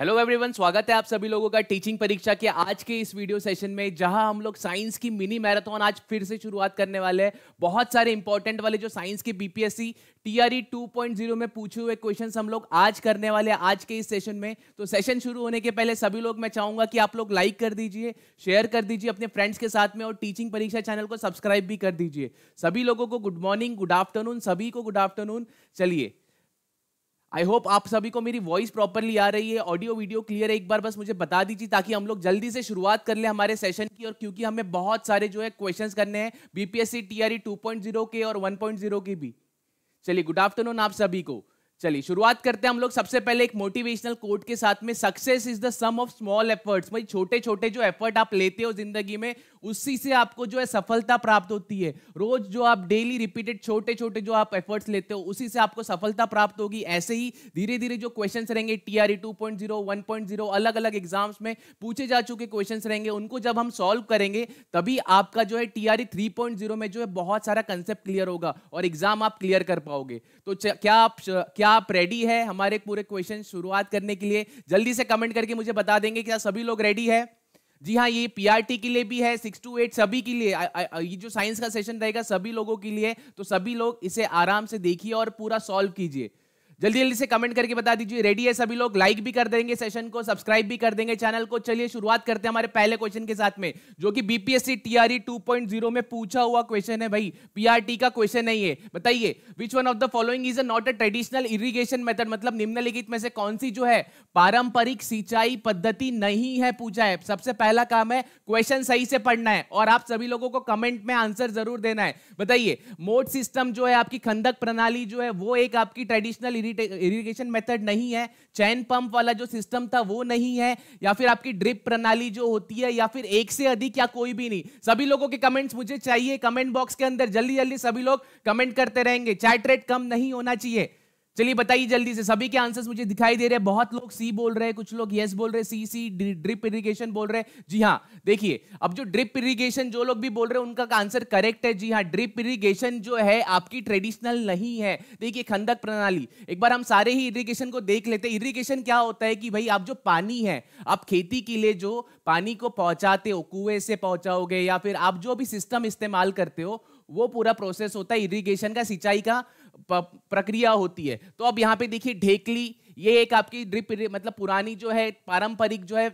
hello everyone स्वागत है आप सभी लोगों का टीचिंग परीक्षा के आज के इस वीडियो सेशन में जहां हम लोग साइंस की मिनी मैराथन आज फिर से शुरुआत करने वाले हैं बहुत सारे इंपॉर्टेंट वाले जो साइंस के बीपीएससी टीआरई 2.0 में पूछे हुए क्वेश्चंस हम लोग आज करने वाले हैं आज के इस सेशन में तो सेशन शुरू होने के पहले सभी लोग मैं चाहूंगा कि आप लोग लाइक कर दीजिए शेयर कर दीजिए अपने फ्रेंड्स के साथ में और टीचिंग परीक्षा चैनल को सब्सक्राइब भी कर दीजिए सभी लोगों को गुड मॉर्निंग गुड आफ्टरनून सभी को गुड आफ्टरनून चलिए आई होप आप सभी को मेरी वॉइस प्रॉपरली आ रही है ऑडियो वीडियो क्लियर है एक बार बस मुझे बता दीजिए ताकि हम लोग जल्दी से शुरुआत कर ले हमारे सेशन की और क्योंकि हमें बहुत सारे जो है क्वेश्चंस करने हैं बीपीएससी टीआरई 2.0 के और 1.0 के भी चलिए गुड आफ्टरनून आप सभी को चलिए शुरुआत करते हैं हम लोग सबसे पहले एक मोटिवेशनल कोट के साथ में success is the sum of small efforts भाई छोटे छोटे जो एफर्ट आप लेते हो जिंदगी में उसी से आपको जो है सफलता प्राप्त होती है रोज जो आप डेली रिपीटेड छोटे छोटे जो आप एफर्ट्स लेते हो उसी से आपको सफलता प्राप्त होगी ऐसे ही धीरे धीरे जो क्वेश्चन रहेंगे टी आर अलग अलग एग्जाम्स में पूछे जा चुके क्वेश्चन रहेंगे उनको जब हम सॉल्व करेंगे तभी आपका जो है टी आर e में जो है बहुत सारा कंसेप्ट क्लियर होगा और एग्जाम आप क्लियर कर पाओगे तो क्या आप क्या आप रेडी है हमारे पूरे क्वेश्चन शुरुआत करने के लिए जल्दी से कमेंट करके मुझे बता देंगे क्या सभी लोग रेडी है जी हाँ ये पीआरटी के लिए भी है सिक्स टू एट सभी के लिए आ, आ, ये जो साइंस का सेशन रहेगा सभी लोगों के लिए तो सभी लोग इसे आराम से देखिए और पूरा सॉल्व कीजिए जल्दी जल्दी से कमेंट करके बता दीजिए रेडी है सभी लोग लाइक भी कर देंगे सेशन को सब्सक्राइब भी कर देंगे चैनल को चलिए शुरुआत करते हैं हमारे पहले क्वेश्चन के साथ में जो कि बीपीएससी टीआरई 2.0 में पूछा हुआ क्वेश्चन है भाई पीआरटी का क्वेश्चन नहीं है बताइए which one of the following is not a traditional irrigation method मतलब निम्नलिखित में से कौन सी जो है पारंपरिक सिंचाई पद्धति नहीं है पूछा है सबसे पहला काम है क्वेश्चन सही से पढ़ना है और आप सभी लोगों को कमेंट में आंसर जरूर देना है बताइए मोड सिस्टम जो है आपकी खंदक प्रणाली जो है वो एक आपकी ट्रेडिशनल इरिगेशन मेथड नहीं है चैन पंप वाला जो सिस्टम था वो नहीं है या फिर आपकी ड्रिप प्रणाली जो होती है या फिर एक से अधिक या कोई भी नहीं सभी लोगों के कमेंट्स मुझे चाहिए कमेंट बॉक्स के अंदर जल्दी जल्दी सभी लोग कमेंट करते रहेंगे चैट रेट कम नहीं होना चाहिए चलिए बताइए जल्दी से सभी के आंसर्स मुझे दिखाई दे रहे हैं बहुत लोग सी बोल रहे हैं कुछ लोग यस बोल रहे हैं सी सी ड्रिप इरिगेशन बोल रहे हैं जी हाँ देखिए अब जो ड्रिप इरिगेशन जो लोग भी बोल रहे हैं उनका आंसर करेक्ट है जी हाँ ड्रिप इरिगेशन जो है आपकी ट्रेडिशनल नहीं है देखिए खंदक प्रणाली एक बार हम सारे ही इरीगेशन को देख लेते हैं इरीगेशन क्या होता है कि भाई आप जो पानी है आप खेती के लिए जो पानी को पहुंचाते हो कुएं से पहुंचाओगे या फिर आप जो भी सिस्टम इस्तेमाल करते हो वो पूरा प्रोसेस होता है इरिगेशन का सिंचाई का प्रक्रिया होती है तो अब यहाँ पे देखिए ढेकली ये एक आपकी ड्रिप मतलब पुरानी जो है पारंपरिक जो है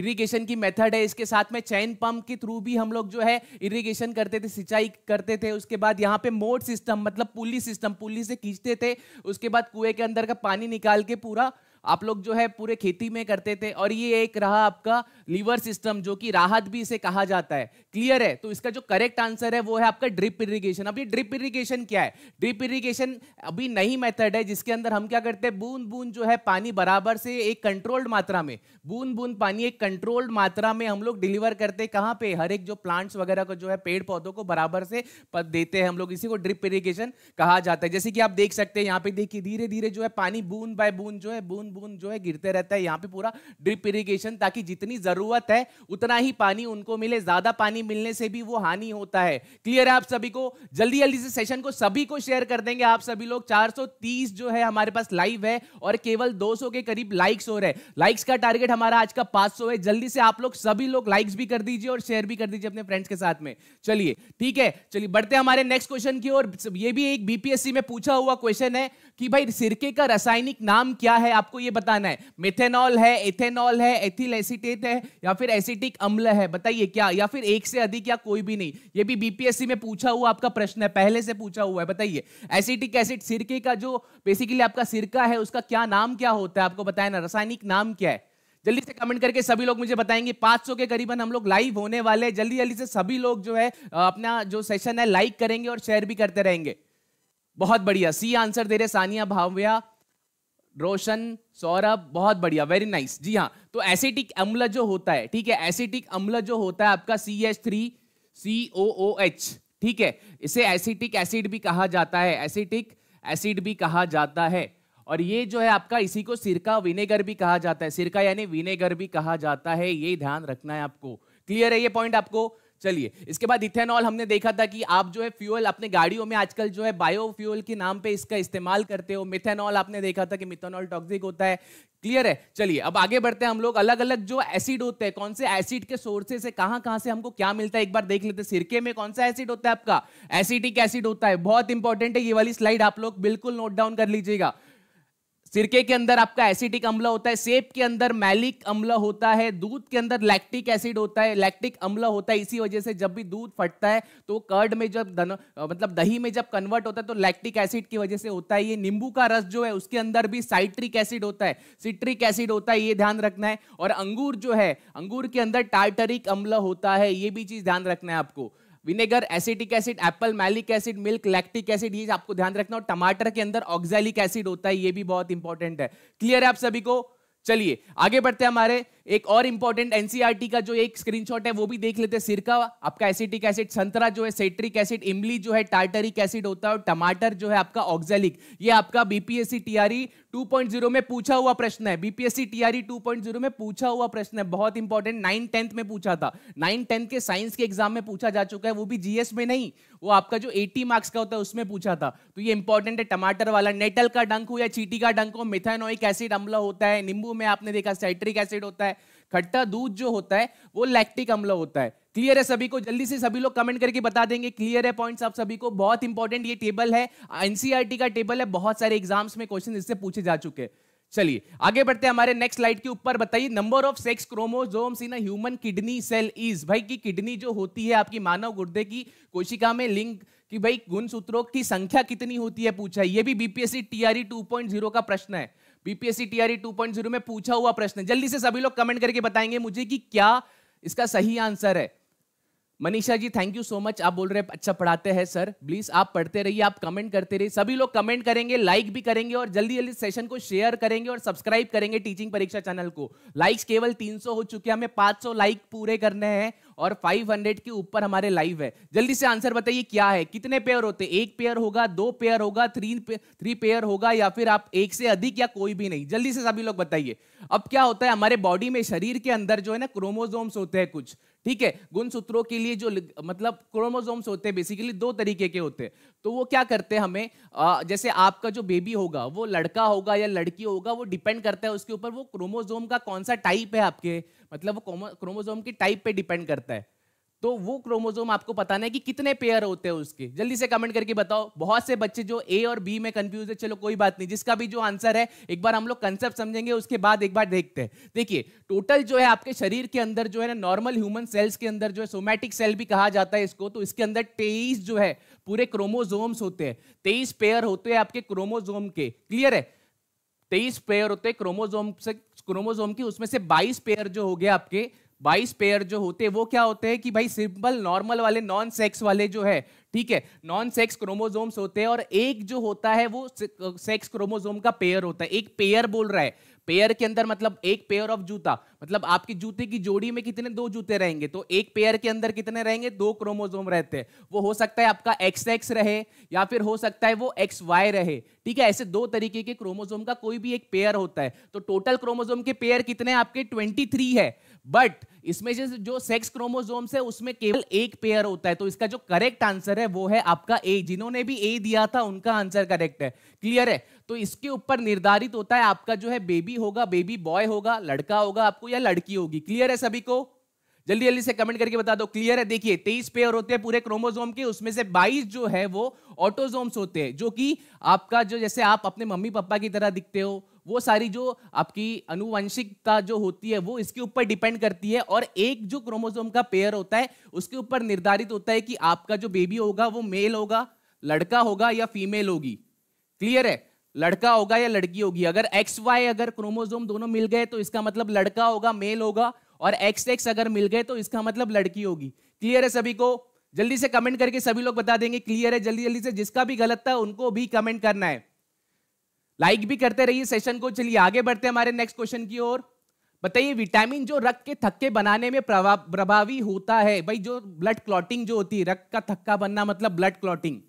इरिगेशन की मेथड है इसके साथ में चैन पंप के थ्रू भी हम लोग जो है इरिगेशन करते थे सिंचाई करते थे उसके बाद यहाँ पे मोड सिस्टम मतलब पुली सिस्टम पुली से खींचते थे उसके बाद कुएं के अंदर का पानी निकाल के पूरा आप लोग जो है पूरे खेती में करते थे और ये एक रहा आपका लीवर सिस्टम जो कि राहत भी इसे कहा जाता है क्लियर है तो इसका जो करेक्ट आंसर है वो है आपका ड्रिप इरीगेशन अब ये ड्रिप इरीगेशन क्या है ड्रिप इरीगेशन अभी नई मेथड है जिसके अंदर हम क्या करते हैं बूंद बूंद जो है पानी बराबर से एक कंट्रोल्ड मात्रा में बूंद बूंद पानी एक कंट्रोल्ड मात्रा में हम लोग डिलीवर करते हैं कहाँ पे हर एक जो प्लांट्स वगैरह को जो है पेड़ पौधों को बराबर से देते हैं हम लोग इसी को ड्रिप इरीगेशन कहा जाता है जैसे कि आप देख सकते हैं यहाँ पे देखिए धीरे धीरे जो है पानी बूंद बाय बूंद जो है बूंद बूंद जो है गिरते रहता है यहाँ पे पूरा ड्रिप इरिगेशन ताकि जितनी जरूरत है उतना ही पानी उनको मिले ज्यादा पानी मिलने से भी वो हानि होता है क्लियर है आप सभी को जल्दी जल्दी से सेशन को सभी को शेयर कर देंगे आप सभी लोग 430 जो है हमारे पास लाइव है और केवल 200 के करीब लाइक्स हो रहे हैं लाइक्स का टारगेट हमारा आज का पांच है जल्दी से आप लोग सभी लोग लाइक्स भी कर दीजिए और शेयर भी कर दीजिए अपने फ्रेंड्स के साथ में चलिए ठीक है चलिए बढ़ते हमारे नेक्स्ट क्वेश्चन की और ये भी एक बीपीएससी में पूछा हुआ क्वेश्चन है कि भाई सिरके का रासायनिक नाम क्या है आपको ये बताना है मिथेनॉल है एथेनॉल है एथिल एसिटेट है या फिर एसिटिक अम्ल है बताइए क्या या फिर एक से अधिक या कोई भी नहीं ये भी बीपीएससी में पूछा हुआ आपका प्रश्न है पहले से पूछा हुआ है बताइए एसिटिक एसिड सिरके का जो बेसिकली आपका सिरका है उसका क्या नाम क्या होता है आपको बताया ना रासायनिक नाम क्या है जल्दी से कमेंट करके सभी लोग मुझे बताएंगे 500 के करीबन हम लोग लाइव होने वाले हैं जल्दी जल्दी से सभी लोग जो है अपना जो सेशन है लाइक करेंगे और शेयर भी करते रहेंगे बहुत बढ़िया सी आंसर दे रहे सानिया भाव्या रोशन सौरभ बहुत बढ़िया वेरी नाइस जी हाँ तो एसिटिक अम्ल जो होता है ठीक है एसिटिक अम्ल जो होता है आपका C H three C O O H ठीक है इसे एसिटिक एसिड भी कहा जाता है एसिटिक एसिड भी कहा जाता है और ये जो है आपका इसी को सिरका विनेगर भी कहा जाता है सिरका यानी विनेगर भी कहा जाता है ये ध्यान रखना है आपको क्लियर है ये पॉइंट आपको चलिए इसके बाद इथेनॉल हमने देखा था कि आप जो है फ्यूल अपने गाड़ियों में आजकल जो है बायो के नाम पे इसका इस्तेमाल करते हो मिथेनॉल आपने देखा था कि मिथेनॉल टॉक्सिक होता है क्लियर है चलिए अब आगे बढ़ते हैं हम लोग अलग अलग जो एसिड होते हैं कौन से एसिड के सोर्सेस है कहां कहां से हमको क्या मिलता है एक बार देख लेते हैं सिरके में कौन सा एसिड होता है आपका एसिडिक एसिड होता है बहुत इंपॉर्टेंट है ये वाली स्लाइड आप लोग बिल्कुल नोट डाउन कर लीजिएगा सिरके के अंदर आपका एसिडिक अम्ल होता है सेब के अंदर मैलिक अम्ल होता है दूध के अंदर लैक्टिक एसिड होता है लैक्टिक अम्ल होता है इसी वजह से जब भी दूध फटता है तो कर्ड में जब दन, मतलब दही में जब कन्वर्ट होता है तो लैक्टिक एसिड की वजह से होता है ये नींबू का रस जो है उसके अंदर भी साइट्रिक एसिड होता है सिट्रिक एसिड होता है ये ध्यान रखना है और अंगूर जो है अंगूर के अंदर टार्टरिक अम्ल होता है ये भी चीज ध्यान रखना है आपको vinegar acetic acid apple malic acid milk lactic acid ये आपको ध्यान रखना और टमाटर के अंदर ऑक्सैलिक एसिड होता है ये भी बहुत इंपॉर्टेंट है क्लियर है आप सभी को चलिए आगे बढ़ते हैं हमारे एक और इंपॉर्टेंट एनसीईआरटी e का जो एक स्क्रीनशॉट है वो भी देख लेते हैं सिरका आपका एसिटिक एसिड संतरा जो है सेट्रिक एसिड इमली जो है टार्टरिक एसिड होता है और टमाटर जो है आपका ऑक्जेलिक ये आपका बीपीएससी टीआरई 2.0 में पूछा हुआ प्रश्न है बीपीएससी टीआरई 2.0 में पूछा हुआ प्रश्न है बहुत इंपॉर्टेंट नाइन टेंथ में पूछा था नाइन टेंथ के साइंस के एग्जाम में पूछा जा चुका है वो भी जीएस में नहीं वो आपका जो 80 मार्क्स का होता है उसमें पूछा था तो ये इंपॉर्टेंट है टमाटर वाला नेटल का डंक हो या चीटी का डंक हो मिथेनोइक एसिड अम्ल होता है नींबू में आपने देखा साइट्रिक एसिड होता है खट्टा दूध जो होता है वो लैक्टिक अम्ल होता है क्लियर है सभी को जल्दी से सभी लोग कमेंट करके बता देंगे क्लियर है पॉइंट्स आप सभी को बहुत इंपॉर्टेंट ये टेबल है एनसीईआरटी e का टेबल है बहुत सारे एग्जाम्स में क्वेश्चन इससे पूछे जा चुके हैं चलिए आगे बढ़ते हैं हमारे नेक्स्ट स्लाइड के ऊपर बताइए number of sex chromosomes in human kidney cell is भाई की किडनी जो होती है आपकी मानव गुर्दे की कोशिका में लिंग की भाई गुण सूत्रों की संख्या कितनी होती है पूछा है ये भी बीपीएससी टीआरई जीरो का प्रश्न है बीपीएससी टीआरई 2.0 में पूछा हुआ प्रश्न जल्दी से सभी लोग कमेंट करके बताएंगे मुझे कि क्या इसका सही आंसर है Manisha ji thank you so much आप बोल रहे हैं अच्छा पढ़ाते हैं सर प्लीज आप पढ़ते रहिए आप कमेंट करते रहिए सभी लोग कमेंट करेंगे लाइक भी करेंगे और जल्दी जल्दी सेशन को शेयर करेंगे और सब्सक्राइब करेंगे टीचिंग परीक्षा चैनल को लाइक्स केवल 300 हो चुके हैं हमें 500 लाइक पूरे करने हैं और 500 के ऊपर हमारे लाइव है जल्दी से आंसर बताइए क्या है कितने पेयर होते एक पेयर होगा दो पेयर होगा थ्री थ्री पेयर होगा या फिर आप एक से अधिक या कोई भी नहीं जल्दी से सभी लोग बताइए अब क्या होता है हमारे बॉडी में शरीर के अंदर जो है ना क्रोमोजोम्स होते हैं कुछ ठीक है गुण सूत्रों के लिए जो मतलब क्रोमोजोम्स होते हैं बेसिकली दो तरीके के होते हैं तो वो क्या करते हैं हमें आ, जैसे आपका जो बेबी होगा वो लड़का होगा या लड़की होगा वो डिपेंड करता है उसके ऊपर वो क्रोमोजोम का कौन सा टाइप है आपके मतलब वो क्रोमोजोम की टाइप पे डिपेंड करता है तो वो क्रोमोजोम आपको पता है कि कितने पेयर होते हैं उसके जल्दी से कमेंट करके बताओ बहुत से बच्चे जो ए और बी में कंफ्यूज है चलो कोई बात नहीं जिसका भी जो आंसर है एक बार हम लोग कंसेप्ट समझेंगे उसके बाद एक बार देखते हैं देखिए टोटल जो है आपके शरीर के अंदर जो है ना नॉर्मल ह्यूमन सेल्स के अंदर जो है सोमैटिक सेल भी कहा जाता है इसको तो इसके अंदर तेईस जो है पूरे क्रोमोजोम्स होते हैं तेईस पेयर होते हैं आपके क्रोमोजोम के क्लियर है तेईस पेयर होते हैं क्रोमोजोम से क्रोमोजोम की उसमें से बाईस पेयर जो हो गया आपके बाईस पेयर जो होते हैं वो क्या होते हैं कि भाई सिंपल नॉर्मल वाले नॉन सेक्स वाले जो है ठीक है नॉन सेक्स क्रोमोजोम्स होते हैं और एक जो होता है वो सेक्स क्रोमोजोम का पेयर होता है एक पेयर बोल रहा है पेयर के अंदर मतलब एक पेयर ऑफ जूता मतलब आपके जूते की जोड़ी में कितने दो जूते रहेंगे तो एक पेयर के अंदर कितने रहेंगे दो क्रोमोजोम रहते हैं वो हो सकता है आपका एक्स एक्स रहे या फिर हो सकता है वो एक्स वाई रहे ठीक है ऐसे दो तरीके के क्रोमोजोम का कोई भी एक पेयर होता है तो टोटल क्रोमोजोम के पेयर कितने आपके ट्वेंटी है बट इसमें से जो सेक्स क्रोमोजोम है उसमें केवल एक पेयर होता है तो इसका जो करेक्ट आंसर है वो है आपका ए जिन्होंने भी ए दिया था उनका आंसर करेक्ट है क्लियर है तो इसके ऊपर निर्धारित होता है आपका जो है बेबी होगा बेबी बॉय होगा लड़का होगा आपको या लड़की होगी क्लियर है सभी को जल्दी जल्दी से कमेंट करके बता दो क्लियर है देखिए तेईस पेयर होते हैं पूरे क्रोमोजोम के उसमें से बाईस जो है वो ऑटोजोम्स होते हैं जो कि आपका जो जैसे आप अपने मम्मी पापा की तरह दिखते हो वो सारी जो आपकी अनुवंशिकता जो होती है वो इसके ऊपर डिपेंड करती है और एक जो क्रोमोजोम का पेयर होता है उसके ऊपर निर्धारित होता है कि आपका जो बेबी होगा वो मेल होगा लड़का होगा या फीमेल होगी क्लियर है लड़का होगा या लड़की होगी अगर एक्स वाई अगर क्रोमोजोम दोनों मिल गए तो इसका मतलब लड़का होगा मेल होगा और एक्स एक्स अगर मिल गए तो इसका मतलब लड़की होगी क्लियर है सभी को जल्दी से कमेंट करके सभी लोग बता देंगे क्लियर है जल्दी जल्दी से जिसका भी गलत था उनको भी कमेंट करना है लाइक भी करते रहिए सेशन को चलिए आगे बढ़ते हैं हमारे नेक्स्ट क्वेश्चन की ओर बताइए विटामिन जो रक्त के थक्के बनाने में प्रभावी होता है भाई जो ब्लड क्लॉटिंग जो होती है रक्त का थक्का बनना मतलब ब्लड क्लॉटिंग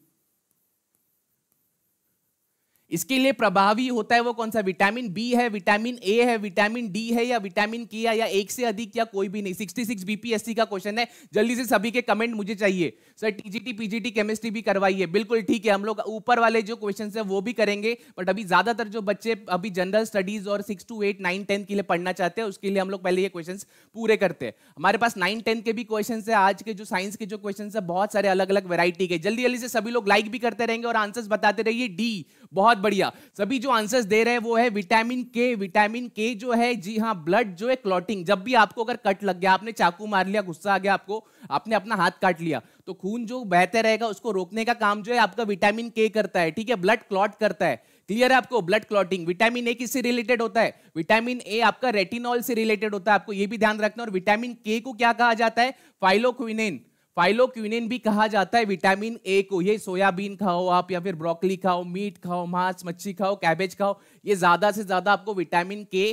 इसके लिए प्रभावी होता है वो कौन सा विटामिन बी है विटामिन ए है विटामिन डी है या विटामिन के या एक से अधिक या कोई भी नहीं सिक्सटी सिक्स बीपीएससी का क्वेश्चन है जल्दी से सभी के कमेंट मुझे चाहिए सर टीजीटी पीजीटी केमिस्ट्री भी करवाइए बिल्कुल ठीक है हम लोग ऊपर वाले जो क्वेश्चन है वो भी करेंगे बट अभी ज्यादातर जो बच्चे अभी जनरल स्टडीज और six to eight nine tenth के लिए पढ़ना चाहते हैं उसके लिए हम लोग पहले ये क्वेश्चन पूरे करते हैं हमारे पास नाइन टेंथ के भी क्वेश्चन है आज के जो साइंस के जो क्वेश्चन है बहुत सारे अलग अलग वेरायटी के जल्दी जल्दी से सभी लोग लाइक भी करते रहेंगे और आंसर बताते रहिए डी बहुत बढ़िया सभी जो आंसर्स दे रहे हैं वो है विटामिन के विटामिन के जो है जी हाँ ब्लड जो है क्लॉटिंग जब भी आपको अगर कट लग गया आपने चाकू मार लिया गुस्सा आ गया आपको आपने अपना हाथ काट लिया तो खून जो बहते रहेगा उसको रोकने का काम जो है आपका विटामिन के करता है ठीक है ब्लड क्लॉट करता है क्लियर है आपको ब्लड क्लॉटिंग विटामिन ए किससे रिलेटेड होता है विटामिन ए आपका रेटिनॉल से रिलेटेड होता है आपको ये भी ध्यान रखना और विटामिन के को क्या कहा जाता है फाइलोक्विनेन फाइलोक्यूनिन भी कहा जाता है विटामिन ए को ये सोयाबीन खाओ आप या फिर ब्रोकली खाओ मीट खाओ मांस मच्छी खाओ कैबेज खाओ ये ज्यादा से ज्यादा आपको विटामिन के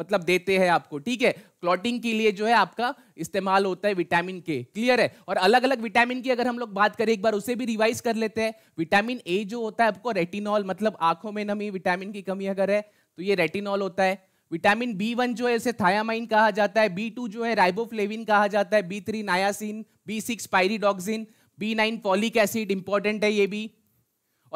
मतलब देते हैं आपको ठीक है क्लॉटिंग के लिए जो है आपका इस्तेमाल होता है विटामिन के क्लियर है और अलग अलग विटामिन की अगर हम लोग बात करें एक बार उसे भी रिवाइज कर लेते हैं विटामिन ए जो होता है आपको रेटिनॉल मतलब आंखों में नमी विटामिन की कमी अगर है तो ये रेटिनॉल होता है विटामिन बी वन जो है इसे थायामाइन कहा जाता है बी टू जो है राइबोफ्लेविन कहा जाता है B three niacin B six pyridoxine B nine folic acid important है ये भी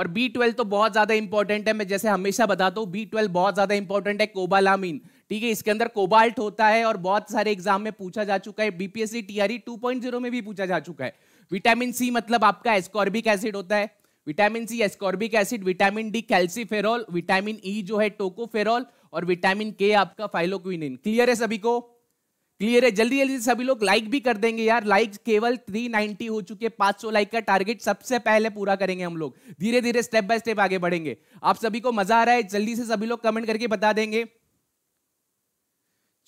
और बी ट्वेल्व तो बहुत ज़्यादा इंपॉर्टेंट है मैं जैसे हमेशा बताता हूँ बी ट्वेल्व बहुत ज़्यादा इंपॉर्टेंट है कोबालामिन ठीक है इसके अंदर कोबाल्ट होता है और बहुत सारे एग्जाम में पूछा जा चुका है बीपीएससी टीआरई जीरो में भी पूछा जा चुका है विटामिन सी मतलब आपका एस्कॉर्बिक एसिड होता है vitamin C ascorbic acid vitamin D calciferol vitamin E e जो है टोकोफेरॉल और विटामिन के आपका फाइलोक्विनिन क्लियर है सभी को क्लियर है जल्दी जल्दी सभी लोग लाइक भी कर देंगे यार लाइक केवल 390 हो चुके 500 लाइक का टारगेट सबसे पहले पूरा करेंगे हम लोग धीरे धीरे स्टेप बाय स्टेप आगे बढ़ेंगे आप सभी को मजा आ रहा है जल्दी से सभी लोग कमेंट करके बता देंगे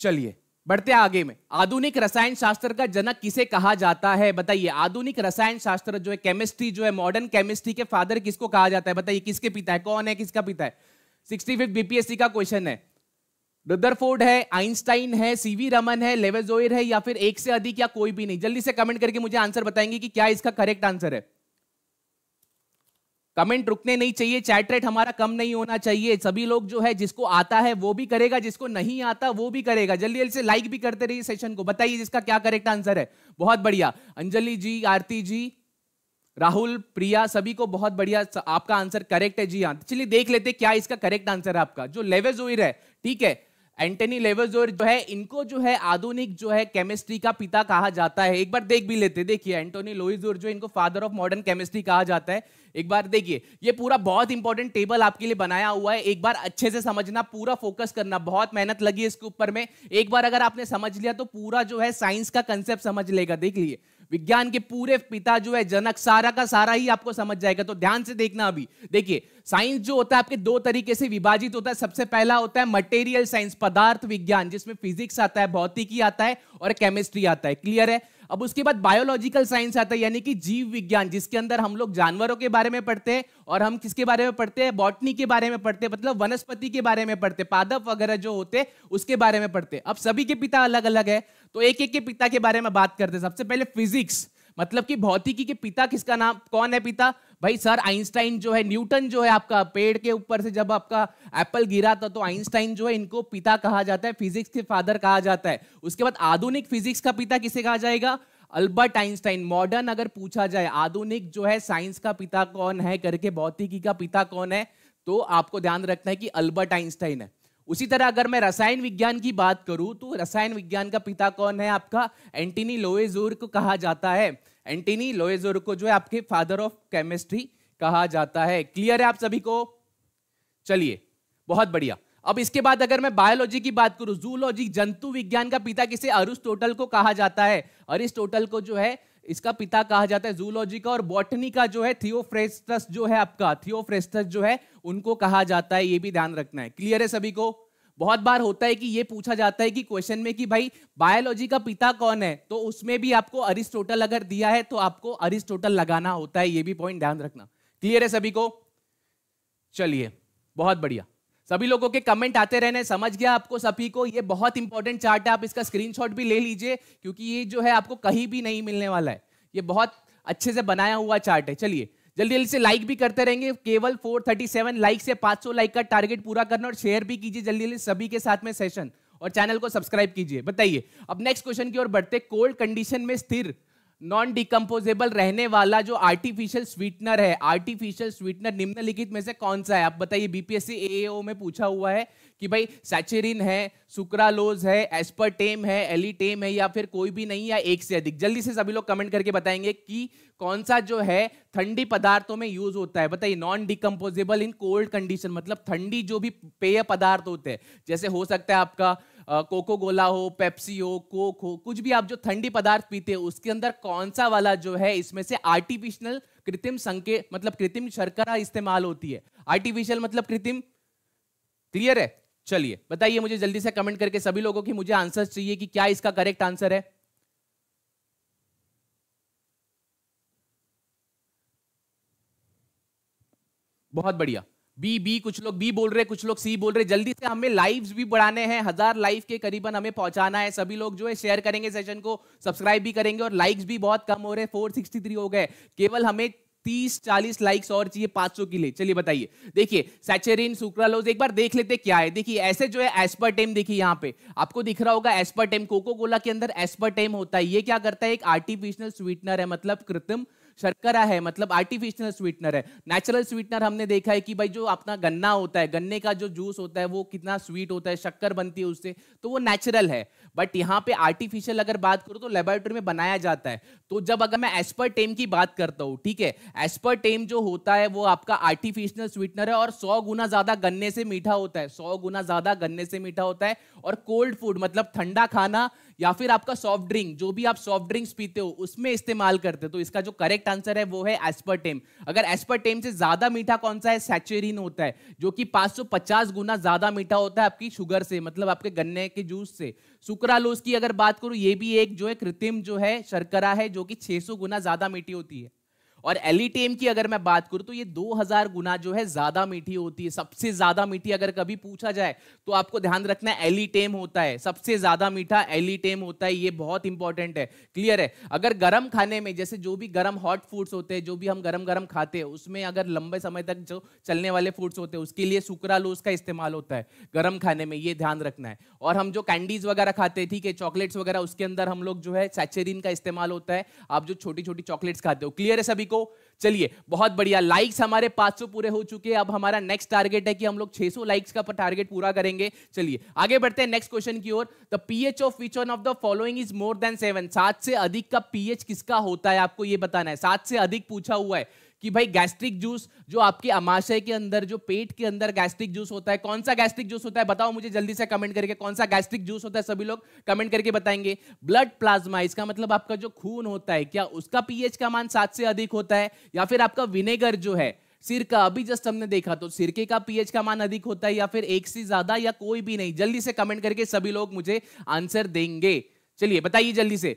चलिए बढ़ते आगे में आधुनिक रसायन शास्त्र का जनक किसे कहा जाता है बताइए आधुनिक रसायन शास्त्र जो है केमिस्ट्री जो है मॉडर्न केमिस्ट्री के फादर किसको कहा जाता है बताइए किसके पिता है कौन है किसका पिता है सिक्सटी फिफ्थ बीपीएससी का क्वेश्चन है रुदरफोर्ड है आइंस्टाइन है सीवी रमन है लेवेजोयर है या फिर एक से अधिक या कोई भी नहीं जल्दी से कमेंट करके मुझे आंसर बताएंगे कि क्या इसका करेक्ट आंसर है कमेंट रुकने नहीं चाहिए चैट रेट हमारा कम नहीं होना चाहिए सभी लोग जो है जिसको आता है वो भी करेगा जिसको नहीं आता वो भी करेगा जल्दी जल्दी से लाइक भी करते रहिए सेशन को बताइए जिसका क्या करेक्ट आंसर है बहुत बढ़िया अंजलि जी आरती जी राहुल प्रिया सभी को बहुत बढ़िया आपका आंसर करेक्ट है जी हाँ चलिए देख लेते क्या इसका करेक्ट आंसर है आपका जो लेवेजोइर है ठीक है एंटनी लेवेजोर जो है इनको जो है आधुनिक जो है केमिस्ट्री का पिता कहा जाता है एक बार देख भी लेते देखिए एंटोनी लोइजोर जो इनको फादर ऑफ मॉडर्न केमिस्ट्री कहा जाता है एक बार देखिए ये पूरा बहुत इंपॉर्टेंट टेबल आपके लिए बनाया हुआ है एक बार अच्छे से समझना पूरा फोकस करना बहुत मेहनत लगी इसके ऊपर में एक बार अगर आपने समझ लिया तो पूरा जो है साइंस का कंसेप्ट समझ लेगा देख लीजिए विज्ञान के पूरे पिता जो है जनक सारा का सारा ही आपको समझ जाएगा तो ध्यान से देखना अभी देखिए साइंस जो होता है आपके दो तरीके से विभाजित होता है सबसे पहला होता है मटेरियल साइंस पदार्थ विज्ञान जिसमें फिजिक्स आता है भौतिकी आता है और केमिस्ट्री आता है क्लियर है अब उसके बाद बायोलॉजिकल साइंस आता है यानी कि जीव विज्ञान जिसके अंदर हम लोग जानवरों के बारे में पढ़ते हैं और हम किसके बारे में पढ़ते हैं बॉटनी के बारे में पढ़ते हैं मतलब वनस्पति के बारे में पढ़ते पादप वगैरह जो होते उसके बारे में पढ़ते अब सभी के पिता अलग अलग है तो एक एक के पिता के बारे में बात करते सबसे पहले फिजिक्स मतलब कि भौतिकी के पिता किसका नाम कौन है पिता भाई सर आइंस्टाइन जो है न्यूटन जो है आपका पेड़ के ऊपर से जब आपका एप्पल गिरा था तो आइंस्टाइन जो है इनको पिता कहा जाता है फिजिक्स के फादर कहा जाता है उसके बाद आधुनिक फिजिक्स का पिता किसे कहा जाएगा अल्बर्ट आइंस्टाइन मॉडर्न अगर पूछा जाए आधुनिक जो है साइंस का पिता कौन है करके भौतिकी का पिता कौन है तो आपको ध्यान रखना है कि अल्बर्ट आइंस्टाइन है उसी तरह अगर मैं रसायन विज्ञान की बात करूं तो रसायन विज्ञान का पिता कौन है आपका एंटीनी लोएजोर को कहा जाता है एंटीनी लोएजोर को जो है आपके फादर ऑफ केमिस्ट्री कहा जाता है क्लियर है आप सभी को चलिए बहुत बढ़िया अब इसके बाद अगर मैं बायोलॉजी की बात करूं जूलॉजी जंतु विज्ञान का पिता किसे अरिस्टोटल को कहा जाता है अरिस्टोटल को जो है इसका पिता कहा जाता है जूलॉजी का और बॉटनी का जो है थियोफ्रेस्टस जो है आपका थियोफ्रेस्टस जो है उनको कहा जाता है ये भी ध्यान रखना है क्लियर है सभी को बहुत बार होता है कि ये पूछा जाता है कि क्वेश्चन में कि भाई बायोलॉजी का पिता कौन है तो उसमें भी आपको अरिस्टोटल अगर दिया है तो आपको अरिस्टोटल लगाना होता है ये भी पॉइंट ध्यान रखना क्लियर है सभी को चलिए बहुत बढ़िया सभी लोगों के कमेंट आते रहने समझ गया आपको सभी को ये बहुत इंपॉर्टेंट चार्ट है आप इसका स्क्रीनशॉट भी ले लीजिए क्योंकि ये जो है आपको कहीं भी नहीं मिलने वाला है ये बहुत अच्छे से बनाया हुआ चार्ट है चलिए जल्दी जल्दी से लाइक भी करते रहेंगे केवल 437 लाइक से 500 लाइक का टारगेट पूरा करना और शेयर भी कीजिए जल्दी जल्दी सभी के साथ में सेशन और चैनल को सब्सक्राइब कीजिए बताइए अब नेक्स्ट क्वेश्चन की ओर बढ़ते कोल्ड कंडीशन में स्थिर नॉन डिकम्पोजेबल रहने वाला जो आर्टिफिशियल स्वीटनर है आर्टिफिशियल स्वीटनर निम्नलिखित में से कौन सा है आप बताइए बीपीएससी एएओ में पूछा हुआ है कि भाई सैचेरिन है सुक्रालोज है एस्पर्टेम है एलिटेम है या फिर कोई भी नहीं या एक से अधिक जल्दी से सभी लोग कमेंट करके बताएंगे कि कौन सा जो है ठंडी पदार्थों में यूज होता है बताइए non decomposable in cold condition मतलब ठंडी जो भी पेय पदार्थ होते हैं जैसे हो सकता है आपका कोको गोला हो पेप्सी हो कोक हो कुछ भी आप जो ठंडी पदार्थ पीते हो उसके अंदर कौन सा वाला जो है इसमें से आर्टिफिशियल कृत्रिम संकेत मतलब कृत्रिम शर्करा इस्तेमाल होती है आर्टिफिशियल मतलब कृत्रिम क्लियर है चलिए बताइए मुझे जल्दी से कमेंट करके सभी लोगों की मुझे आंसर चाहिए कि क्या इसका करेक्ट आंसर है बहुत बढ़िया बी बी कुछ लोग बी बोल रहे हैं कुछ लोग सी बोल रहे जल्दी से हमें लाइव्स भी बढ़ाने हैं हजार लाइव के करीबन हमें पहुंचाना है सभी लोग जो है शेयर करेंगे सेशन को सब्सक्राइब भी करेंगे और लाइक्स भी बहुत कम हो रहे हैं फोर सिक्सटी थ्री हो गए केवल हमें तीस चालीस लाइक्स और चाहिए पांच सौ के लिए चलिए बताइए देखिए सैचेरिन सुक्रालोज एक बार देख लेते क्या है देखिए ऐसे जो है टेम देखिए यहाँ पे आपको दिख रहा होगा टेम कोको कोला के अंदर टेम होता है ये क्या करता है एक आर्टिफिशियल स्वीटनर है मतलब कृत्रिम शर्करा है मतलब आर्टिफिशियल स्वीटनर है नेचुरल स्वीटनर हमने देखा है कि भाई जो अपना गन्ना होता है गन्ने का जो जूस होता है वो कितना स्वीट होता है शक्कर बनती है उससे तो वो नेचुरल है बट यहाँ पे आर्टिफिशियल अगर बात करो तो लेबोरेटरी में बनाया जाता है तो जब अगर मैं एसपर टेम की बात करता हूँ ठीक है एसपर टेम जो होता है वो आपका आर्टिफिशियल स्वीटनर है और सौ गुना ज्यादा गन्ने से मीठा होता है सौ गुना ज्यादा गन्ने से मीठा होता है और कोल्ड फूड मतलब ठंडा खाना या फिर आपका सॉफ्ट ड्रिंक जो भी आप सॉफ्ट ड्रिंक्स पीते हो उसमें इस्तेमाल करते हो तो इसका जो करेक्ट आंसर है वो है एस्परटेम अगर एस्परटेम से ज्यादा मीठा कौन सा है सैचेरिन होता है जो कि 550 गुना ज्यादा मीठा होता है आपकी शुगर से मतलब आपके गन्ने के जूस से सुक्रालोज की अगर बात करूं ये भी एक जो है कृत्रिम जो है शर्करा है जो जो कि 600 गुना ज्यादा मीठी होती है और एलिटेम e की अगर मैं बात करूं तो ये 2000 गुना जो है ज्यादा मीठी होती है सबसे ज्यादा मीठी अगर कभी पूछा जाए तो आपको ध्यान रखना है एलिटेम e होता है सबसे ज्यादा मीठा एलिटेम e होता है ये बहुत इंपॉर्टेंट है क्लियर है अगर गर्म खाने में जैसे जो भी गर्म हॉट फूड्स होते हैं जो भी हम गर्म गर्म खाते हैं उसमें अगर लंबे समय तक जो चलने वाले फूड्स होते हैं उसके लिए सुक्रालोज का इस्तेमाल होता है गर्म खाने में ये ध्यान रखना है और हम जो कैंडीज वगैरह खाते हैं ठीक है चॉकलेट्स वगैरह उसके अंदर हम लोग जो है सैचेरिन का इस्तेमाल होता है आप जो छोटी छोटी चॉकलेट्स खाते हो क्लियर है सभी को चलिए बहुत बढ़िया लाइक्स हमारे 500 पूरे हो चुके हैं अब हमारा नेक्स्ट टारगेट है कि हम लोग 600 लाइक्स का टारगेट पूरा करेंगे चलिए आगे बढ़ते हैं नेक्स्ट क्वेश्चन की ओर the pH of which one of the following is more than seven सात से अधिक का पीएच किसका होता है आपको ये बताना है सात से अधिक पूछा हुआ है कि भाई गैस्ट्रिक जूस जो आपके अमाशय के अंदर जो पेट के अंदर गैस्ट्रिक जूस होता है कौन सा गैस्ट्रिक जूस होता है बताओ मुझे जल्दी से कमेंट करके कौन सा गैस्ट्रिक जूस होता है सभी लोग कमेंट करके बताएंगे ब्लड प्लाज्मा इसका मतलब आपका जो खून होता है क्या उसका पीएच का मान सात से अधिक होता है या फिर आपका विनेगर जो है सिर का अभी जस्ट हमने देखा तो सिरके का पीएच का मान अधिक होता है या फिर एक से ज्यादा या कोई भी नहीं जल्दी से कमेंट करके सभी लोग मुझे आंसर देंगे चलिए बताइए जल्दी से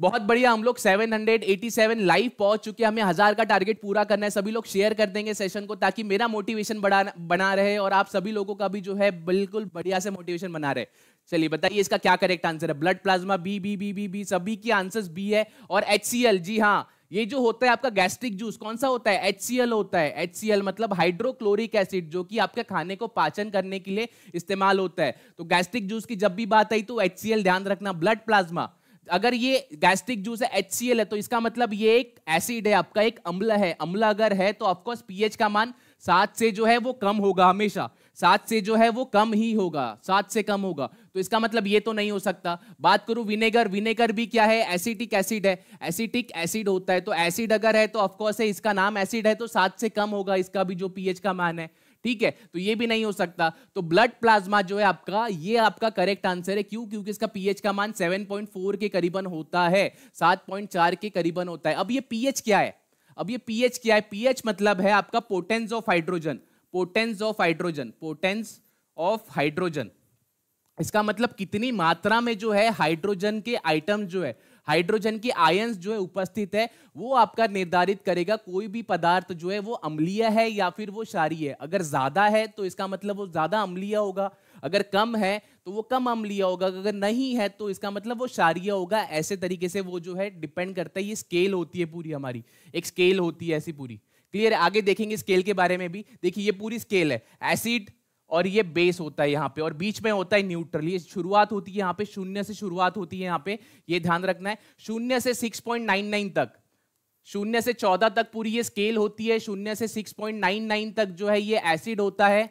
बहुत बढ़िया हम लोग 787 लाइव पहुंच चुके हैं हमें हजार का टारगेट पूरा करना है सभी लोग शेयर कर देंगे सेशन को ताकि मेरा मोटिवेशन बढ़ा बना रहे और आप सभी लोगों का भी जो है बिल्कुल बढ़िया से मोटिवेशन बना रहे चलिए बताइए इसका क्या करेक्ट आंसर है blood plasma B B B B B सभी की आंसर बी है और एच जी हाँ ये जो होता है आपका गैस्ट्रिक जूस कौन सा होता है एच होता है एच मतलब हाइड्रोक्लोरिक एसिड जो कि आपके खाने को पाचन करने के लिए इस्तेमाल होता है तो गैस्ट्रिक जूस की जब भी बात आई तो एच ध्यान रखना ब्लड प्लाज्मा अगर ये गैस्ट्रिक जूस है एच है तो इसका मतलब ये एक एसिड है आपका एक अम्ल है अम्ल अगर है तो ऑफकोर्स पीएच का मान सात से जो है वो कम होगा हमेशा सात से जो है वो कम ही होगा सात से कम होगा तो इसका मतलब ये तो नहीं हो सकता बात करूं विनेगर विनेगर भी क्या है एसिटिक एसिड है एसिटिक एसिड होता है तो एसिड अगर है तो ऑफकोर्स है इसका नाम एसिड है तो सात से कम होगा इसका भी जो पीएच का मान है ठीक है तो ये भी नहीं हो सकता तो ब्लड प्लाज्मा जो है आपका ये आपका करेक्ट आंसर है क्यों क्योंकि इसका पीएच का मान 7.4 के करीबन होता है 7.4 के करीबन होता है अब ये पीएच क्या है अब ये पीएच क्या है पीएच मतलब है आपका potence of hydrogen potence of hydrogen potence of hydrogen इसका मतलब कितनी मात्रा में जो है हाइड्रोजन के आइटम जो है हाइड्रोजन की आयंस जो है उपस्थित है वो आपका निर्धारित करेगा कोई भी पदार्थ जो है वो अम्लीय है या फिर वो क्षारीय अगर ज्यादा है तो इसका मतलब वो ज्यादा अम्लीय होगा अगर कम है तो वो कम अम्लीय होगा अगर नहीं है तो इसका मतलब वो क्षारीय होगा ऐसे तरीके से वो जो है डिपेंड करता है ये स्केल होती है पूरी हमारी एक स्केल होती है ऐसी पूरी क्लियर आगे देखेंगे स्केल के बारे में भी देखिए ये पूरी स्केल है एसिड और ये बेस होता है यहाँ पे और बीच में होता है न्यूट्रल ये शुरुआत होती है यहाँ पे शून्य से शुरुआत होती है यहाँ पे ये ध्यान रखना है शून्य से 6.99 तक शून्य से 14 तक पूरी ये स्केल होती है शून्य से 6.99 तक जो है ये एसिड होता है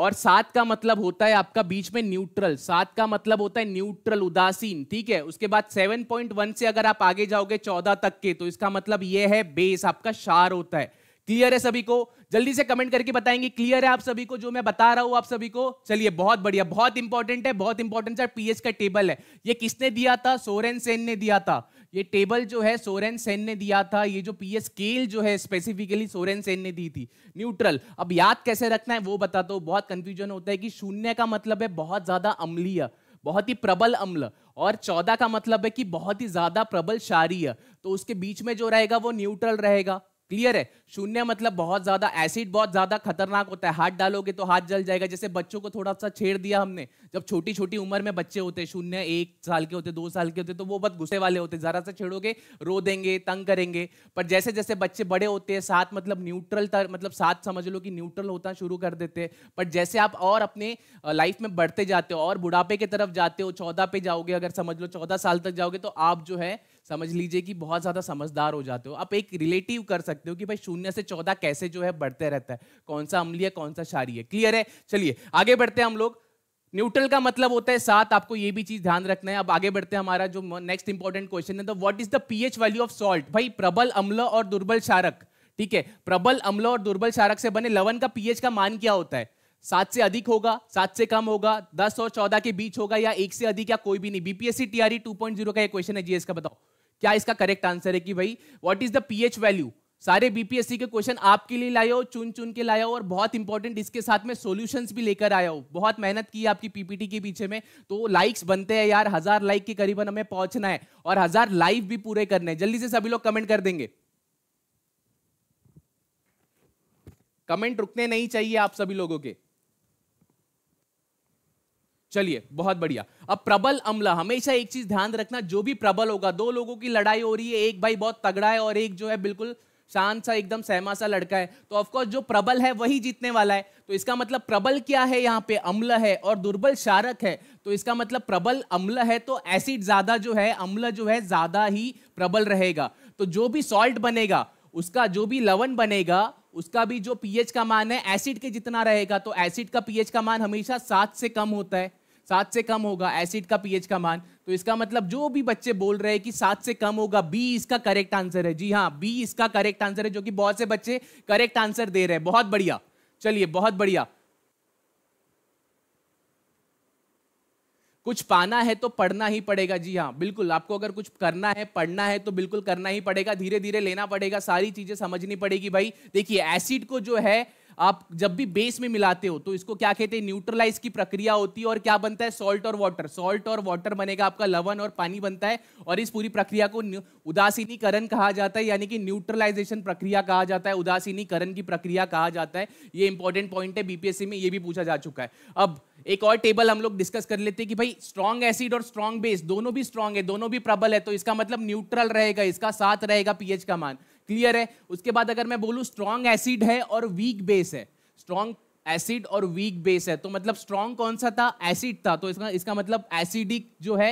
और सात का मतलब होता है आपका बीच में न्यूट्रल सात का मतलब होता है न्यूट्रल उदासीन ठीक है उसके बाद सेवन पॉइंट वन से अगर आप आगे जाओगे चौदह तक के तो इसका मतलब ये है बेस आपका शार होता है क्लियर है सभी को जल्दी से कमेंट करके बताएंगे क्लियर है आप सभी को जो मैं बता रहा हूं आप सभी को चलिए बहुत बढ़िया बहुत इंपॉर्टेंट है बहुत इंपॉर्टेंट सर पीएच का टेबल है ये किसने दिया था सोरेन सेन ने दिया था ये टेबल जो है सोरेन सेन ने दिया था ये जो पीएस स्केल जो है स्पेसिफिकली सोरेन सेन ने दी थी न्यूट्रल अब याद कैसे रखना है वो बता दो बहुत कंफ्यूजन होता है कि शून्य का मतलब है बहुत ज्यादा अम्लीय बहुत ही प्रबल अम्ल और चौदह का मतलब है कि बहुत ही ज्यादा प्रबल क्षारीय तो उसके बीच में जो रहेगा वो न्यूट्रल रहेगा क्लियर है शून्य मतलब बहुत ज्यादा एसिड बहुत ज्यादा खतरनाक होता है हाथ डालोगे तो हाथ जल जाएगा जैसे बच्चों को थोड़ा सा छेड़ दिया हमने जब छोटी छोटी उम्र में बच्चे होते हैं शून्य एक साल के होते दो साल के होते तो वो बहुत गुस्से वाले होते जरा सा छेड़ोगे रो देंगे तंग करेंगे पर जैसे जैसे बच्चे बड़े होते हैं साथ मतलब न्यूट्रल मतलब साथ समझ लो कि न्यूट्रल होता शुरू कर देते हैं पर जैसे आप और अपने लाइफ में बढ़ते जाते हो और बुढ़ापे की तरफ जाते हो चौदह पे जाओगे अगर समझ लो चौदह साल तक जाओगे तो आप जो है समझ लीजिए कि बहुत ज़्यादा समझदार हो जाते हो आप एक रिलेटिव कर सकते हो कि भाई शून्य से चौदह कैसे जो है बढ़ते रहता है कौन सा अम्लीय कौन सा शारी है क्लियर है चलिए आगे बढ़ते हैं हम लोग न्यूट्रल का मतलब होता है साथ आपको ये भी चीज ध्यान रखना है अब आगे बढ़ते हैं हमारा जो नेक्स्ट इंपॉर्टेंट क्वेश्चन है तो what is the pH value of salt भाई प्रबल अम्ल और दुर्बल शारक ठीक है प्रबल अम्ल और दुर्बल शारक से बने लवन का पीएच का मान क्या होता है सात से अधिक होगा सात से कम होगा दस और चौदह के बीच होगा या एक से अधिक या कोई भी नहीं बीपीएससी टीआरई 2.0 का ये क्वेश्चन है जी का बताओ क्या इसका करेक्ट आंसर है कि भाई what is the pH value सारे बीपीएससी के क्वेश्चन आपके लिए लाया हो चुन चुन के लाया हो और बहुत इंपॉर्टेंट इसके साथ में सॉल्यूशंस भी लेकर आया हो बहुत मेहनत की आपकी पीपीटी के पीछे में तो लाइक्स बनते हैं यार हजार लाइक के करीबन हमें पहुंचना है और हजार लाइव भी पूरे करने हैं जल्दी से सभी लोग कमेंट कर देंगे कमेंट रुकने नहीं चाहिए आप सभी लोगों के चलिए बहुत बढ़िया अब प्रबल अमला हमेशा एक चीज ध्यान रखना जो भी प्रबल होगा दो लोगों की लड़ाई हो रही है एक भाई बहुत तगड़ा है और एक जो है बिल्कुल शांत सा एकदम सहमा सा लड़का है तो ऑफकोर्स जो प्रबल है वही जीतने वाला है तो इसका मतलब प्रबल क्या है यहाँ पे अम्ल है और दुर्बल शारक है तो इसका मतलब प्रबल अम्ल है तो एसिड ज्यादा जो है अम्ल जो है ज्यादा ही प्रबल रहेगा तो जो भी सॉल्ट बनेगा उसका जो भी लवन बनेगा उसका भी जो पीएच का मान है एसिड के जितना रहेगा तो एसिड का पीएच का मान हमेशा सात से कम होता है सात से कम होगा एसिड का पीएच का मान तो इसका मतलब जो भी बच्चे बोल रहे हैं कि सात से कम होगा बी इसका करेक्ट आंसर है जी हाँ बी इसका करेक्ट आंसर है जो कि बहुत से बच्चे करेक्ट आंसर दे रहे हैं बहुत बढ़िया चलिए बहुत बढ़िया कुछ पाना है तो पढ़ना ही पड़ेगा जी हाँ बिल्कुल आपको अगर कुछ करना है पढ़ना है तो बिल्कुल करना ही पड़ेगा धीरे धीरे लेना पड़ेगा सारी चीजें समझनी पड़ेगी भाई देखिए एसिड को जो है आप जब भी बेस में मिलाते हो तो इसको क्या कहते हैं न्यूट्रलाइज की प्रक्रिया होती है और क्या बनता है सॉल्ट और वाटर सॉल्ट और वाटर बनेगा आपका लवन और पानी बनता है और इस पूरी प्रक्रिया को उदासीनीकरण कहा जाता है यानी कि न्यूट्रलाइजेशन प्रक्रिया कहा जाता है उदासीनीकरण की प्रक्रिया कहा जाता है ये इंपॉर्टेंट पॉइंट है बीपीएससी में ये भी पूछा जा चुका है अब एक और टेबल हम लोग डिस्कस कर लेते हैं कि भाई स्ट्रॉन्ग एसिड और स्ट्रॉन्ग बेस दोनों भी स्ट्रॉन्ग है दोनों भी प्रबल है तो इसका मतलब न्यूट्रल रहेगा इसका साथ रहेगा पीएच का मान क्लियर है उसके बाद अगर मैं बोलूँ स्ट्रॉन्ग एसिड है और वीक बेस है स्ट्रॉन्ग एसिड और वीक बेस है तो मतलब स्ट्रॉन्ग कौन सा था एसिड था तो इसका इसका मतलब एसिडिक जो है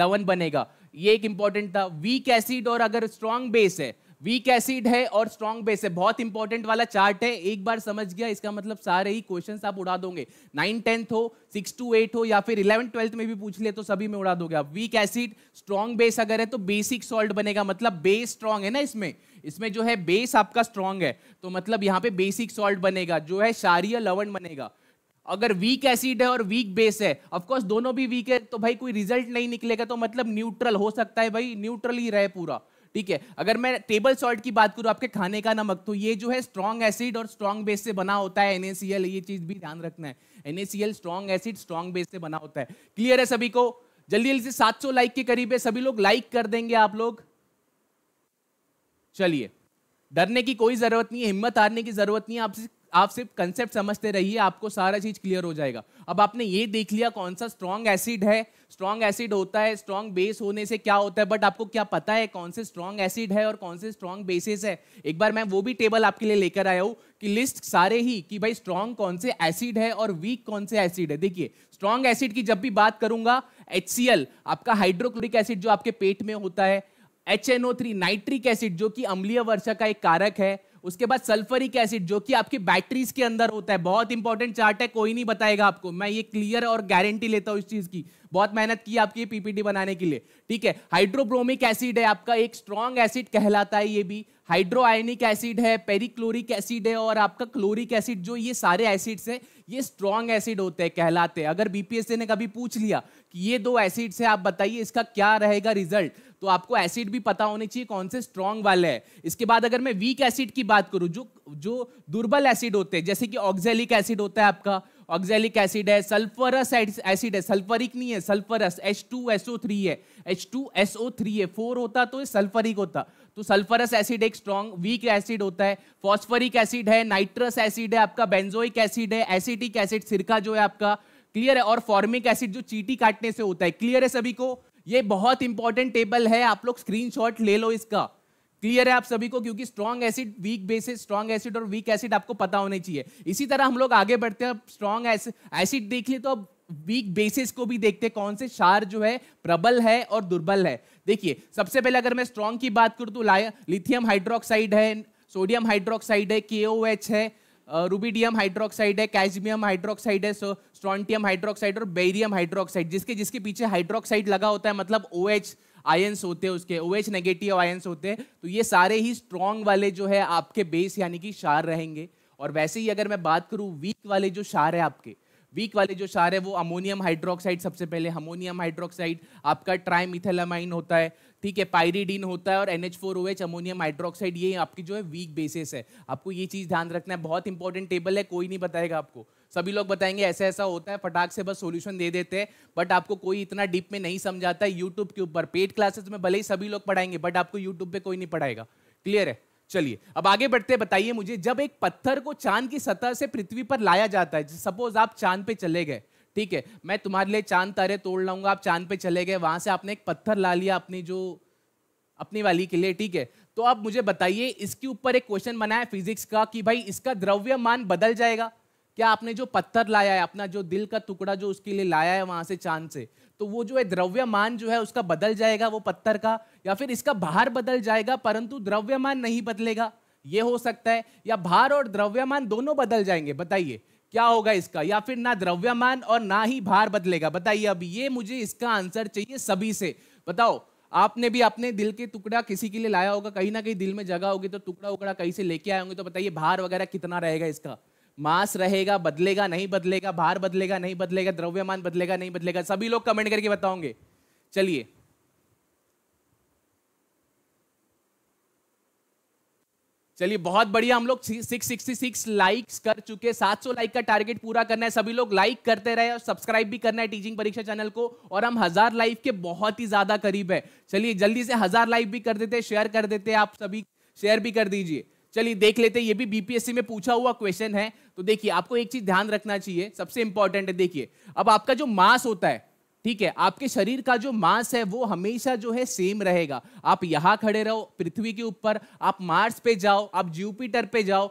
लवन बनेगा ये एक इंपॉर्टेंट था वीक एसिड और अगर स्ट्रॉन्ग बेस है वीक एसिड है और स्ट्रॉन्ग बेस है बहुत इंपॉर्टेंट वाला चार्ट है एक बार समझ गया इसका मतलब सारे ही क्वेश्चन आप उड़ा दोगे नाइन टेंथ हो सिक्स टू एट हो या फिर इलेवन ट्वेल्थ में भी पूछ ले तो सभी में उड़ा दोगे आप वीक एसिड स्ट्रॉन्ग बेस अगर है तो बेसिक सॉल्ट बनेगा मतलब बेस स्ट्रॉन्ग है ना इसमें इसमें जो है बेस आपका स्ट्रॉन्ग है तो मतलब यहाँ पे बेसिक सॉल्ट बनेगा जो है शारीय लवन बनेगा अगर वीक एसिड है और वीक बेस है ऑफकोर्स दोनों भी वीक है तो भाई कोई रिजल्ट नहीं निकलेगा तो मतलब न्यूट्रल हो सकता है भाई न्यूट्रल ही रहे पूरा ठीक है अगर मैं टेबल सॉल्ट की बात करूँ आपके खाने का नमक तो ये जो है स्ट्रॉन्ग एसिड और स्ट्रॉन्ग बेस से बना होता है एनएसीएल ये चीज भी ध्यान रखना है N A C L strong acid strong base से बना होता है क्लियर है सभी को जल्दी जल्दी से सौ लाइक के करीब है सभी लोग लाइक कर देंगे आप लोग चलिए डरने की कोई जरूरत नहीं है हिम्मत हारने की जरूरत नहीं है आपसे आप सिर्फ कंसेप्ट समझते रहिए आपको सारा चीज क्लियर हो जाएगा अब आपने ये देख लिया कौन सा स्ट्रॉन्ग एसिड है स्ट्रॉन्ग एसिड होता है स्ट्रॉन्ग बेस होने से क्या होता है बट आपको क्या पता है कौन से स्ट्रॉन्ग एसिड है और कौन से स्ट्रॉन्ग बेसिस है एक बार मैं वो भी टेबल आपके लिए लेकर आया हूँ कि लिस्ट सारे ही कि भाई स्ट्रॉन्ग कौन से एसिड है और वीक कौन से एसिड है देखिए स्ट्रॉन्ग एसिड की जब भी बात करूंगा एच आपका हाइड्रोक्लोरिक एसिड जो आपके पेट में होता है एच नाइट्रिक एसिड जो कि अम्लीय वर्षा का एक कारक है उसके बाद सल्फरिक एसिड जो कि आपकी बैटरीज के अंदर होता है बहुत इंपॉर्टेंट चार्ट है कोई नहीं बताएगा आपको मैं ये क्लियर और गारंटी लेता हूँ इस चीज की बहुत मेहनत की आपकी पीपीटी बनाने के लिए ठीक है हाइड्रोब्रोमिक एसिड है आपका एक स्ट्रॉन्ग एसिड कहलाता है ये भी हाइड्रोआइनिक एसिड है पेरिक्लोरिक एसिड है और आपका क्लोरिक एसिड जो ये सारे एसिड्स हैं ये स्ट्रॉन्ग एसिड होते हैं कहलाते हैं अगर बीपीएससी ने कभी पूछ लिया कि ये दो एसिड्स है आप बताइए इसका क्या रहेगा रिजल्ट तो आपको एसिड भी पता होने चाहिए कौन से स्ट्रॉन्ग वाले हैं इसके बाद अगर मैं वीक एसिड की बात करूँ जो जो दुर्बल एसिड होते हैं जैसे कि ऑक्जेलिक एसिड होता है आपका ऑक्जेलिक एसिड है सल्फरस एसिड है सल्फरिक नहीं है sulphurous H two S O three है H two S O three है फोर होता तो सल्फरिक होता तो सल्फरस एसिड एक स्ट्रॉन्ग वीक एसिड होता है फॉस्फरिक एसिड है नाइट्रस एसिड है आपका बेंजोइक एसिड है एसिटिक एसिड सिरका जो है आपका क्लियर है और फॉर्मिक एसिड जो चीटी काटने से होता है क्लियर है सभी को ये बहुत इंपॉर्टेंट टेबल है आप लोग स्क्रीनशॉट ले लो इसका क्लियर है आप सभी को क्योंकि strong acid weak basis strong acid और वीक एसिड आपको पता होने चाहिए इसी तरह हम लोग आगे बढ़ते हैं स्ट्रॉन्ग एसिड देखिए तो अब वीक बेसिस को भी देखते हैं कौन से शार जो है प्रबल है और दुर्बल है देखिए सबसे पहले अगर मैं स्ट्रॉन्ग की बात करूँ तो लिथियम हाइड्रोक्साइड है सोडियम हाइड्रोक्साइड है के है रूबीडियम हाइड्रोक्साइड है कैजमियम हाइड्रोक्साइड है सो स्ट्रॉन्टियम हाइड्रोक्साइड और बेरियम हाइड्रोक्साइड जिसके जिसके पीछे हाइड्रोक्साइड लगा होता है मतलब ओ OH, आयंस होते हैं उसके ओ एच नेगेटिव आयंस होते हैं तो ये सारे ही स्ट्रॉन्ग वाले जो है आपके बेस यानी कि शार रहेंगे और वैसे ही अगर मैं बात करूँ वीक वाले जो शार है आपके वीक वाले जो क्षार है वो अमोनियम हाइड्रोक्साइड सबसे पहले अमोनियम हाइड्रोक्साइड आपका ट्राइमिथेलामाइन होता है ठीक है पायरीडीन होता है और N H four O H ammonium hydroxide ये आपकी जो है वीक बेसिस है आपको ये चीज़ ध्यान रखना है बहुत इंपॉर्टेंट टेबल है कोई नहीं बताएगा आपको सभी लोग बताएंगे ऐसा ऐसा होता है फटाक से बस सॉल्यूशन दे देते हैं बट आपको कोई इतना डीप में नहीं समझाता है यूट्यूब के ऊपर पेड क्लासेस में भले ही सभी लोग पढ़ाएंगे बट आपको यूट्यूब पे कोई नहीं पढ़ाएगा क्लियर है चलिए अब आगे बढ़ते बताइए मुझे जब एक पत्थर को चांद की सतह से पृथ्वी पर लाया जाता है सपोज आप चांद पे चले गए ठीक है मैं तुम्हारे लिए चांद तारे तोड़ लाऊंगा आप चांद पे चले गए वहां से आपने एक पत्थर ला लिया अपनी जो अपनी वाली के लिए ठीक है तो आप मुझे बताइए इसके ऊपर एक क्वेश्चन बनाया फिजिक्स का कि भाई इसका द्रव्यमान बदल जाएगा क्या आपने जो पत्थर लाया है अपना जो दिल का टुकड़ा जो उसके लिए लाया है वहां से चांद से तो वो जो है द्रव्यमान जो है उसका बदल जाएगा वो पत्थर का या फिर इसका भार बदल जाएगा परंतु द्रव्यमान नहीं बदलेगा ये हो सकता है या भार और द्रव्यमान दोनों बदल जाएंगे बताइए क्या होगा इसका या फिर ना द्रव्यमान और ना ही भार बदलेगा बताइए अब ये मुझे इसका आंसर चाहिए सभी से बताओ आपने भी अपने दिल के टुकड़ा किसी के लिए लाया होगा कहीं ना कहीं दिल में जगह होगी तो टुकड़ा उकड़ा कहीं से लेके आए होंगे तो बताइए भार वगैरह कितना रहेगा इसका मास रहेगा बदलेगा नहीं बदलेगा भार बदलेगा नहीं बदलेगा द्रव्यमान बदलेगा नहीं बदलेगा सभी लोग कमेंट करके बताओगे चलिए चलिए बहुत बढ़िया हम लोग 666 लाइक्स कर चुके 700 लाइक का टारगेट पूरा करना है सभी लोग लाइक करते रहे और सब्सक्राइब भी करना है टीचिंग परीक्षा चैनल को और हम हजार लाइक के बहुत ही ज्यादा करीब है चलिए जल्दी से हजार लाइक भी कर देते शेयर कर देते आप सभी शेयर भी कर दीजिए चलिए देख लेते ये भी बीपीएससी में पूछा हुआ क्वेश्चन है तो देखिए आपको एक चीज ध्यान रखना चाहिए सबसे इंपॉर्टेंट है देखिए अब आपका जो मास होता है ठीक है आपके शरीर का जो मास है वो हमेशा जो है सेम रहेगा आप यहाँ खड़े रहो पृथ्वी के ऊपर आप मार्स पे जाओ आप जुपिटर पे जाओ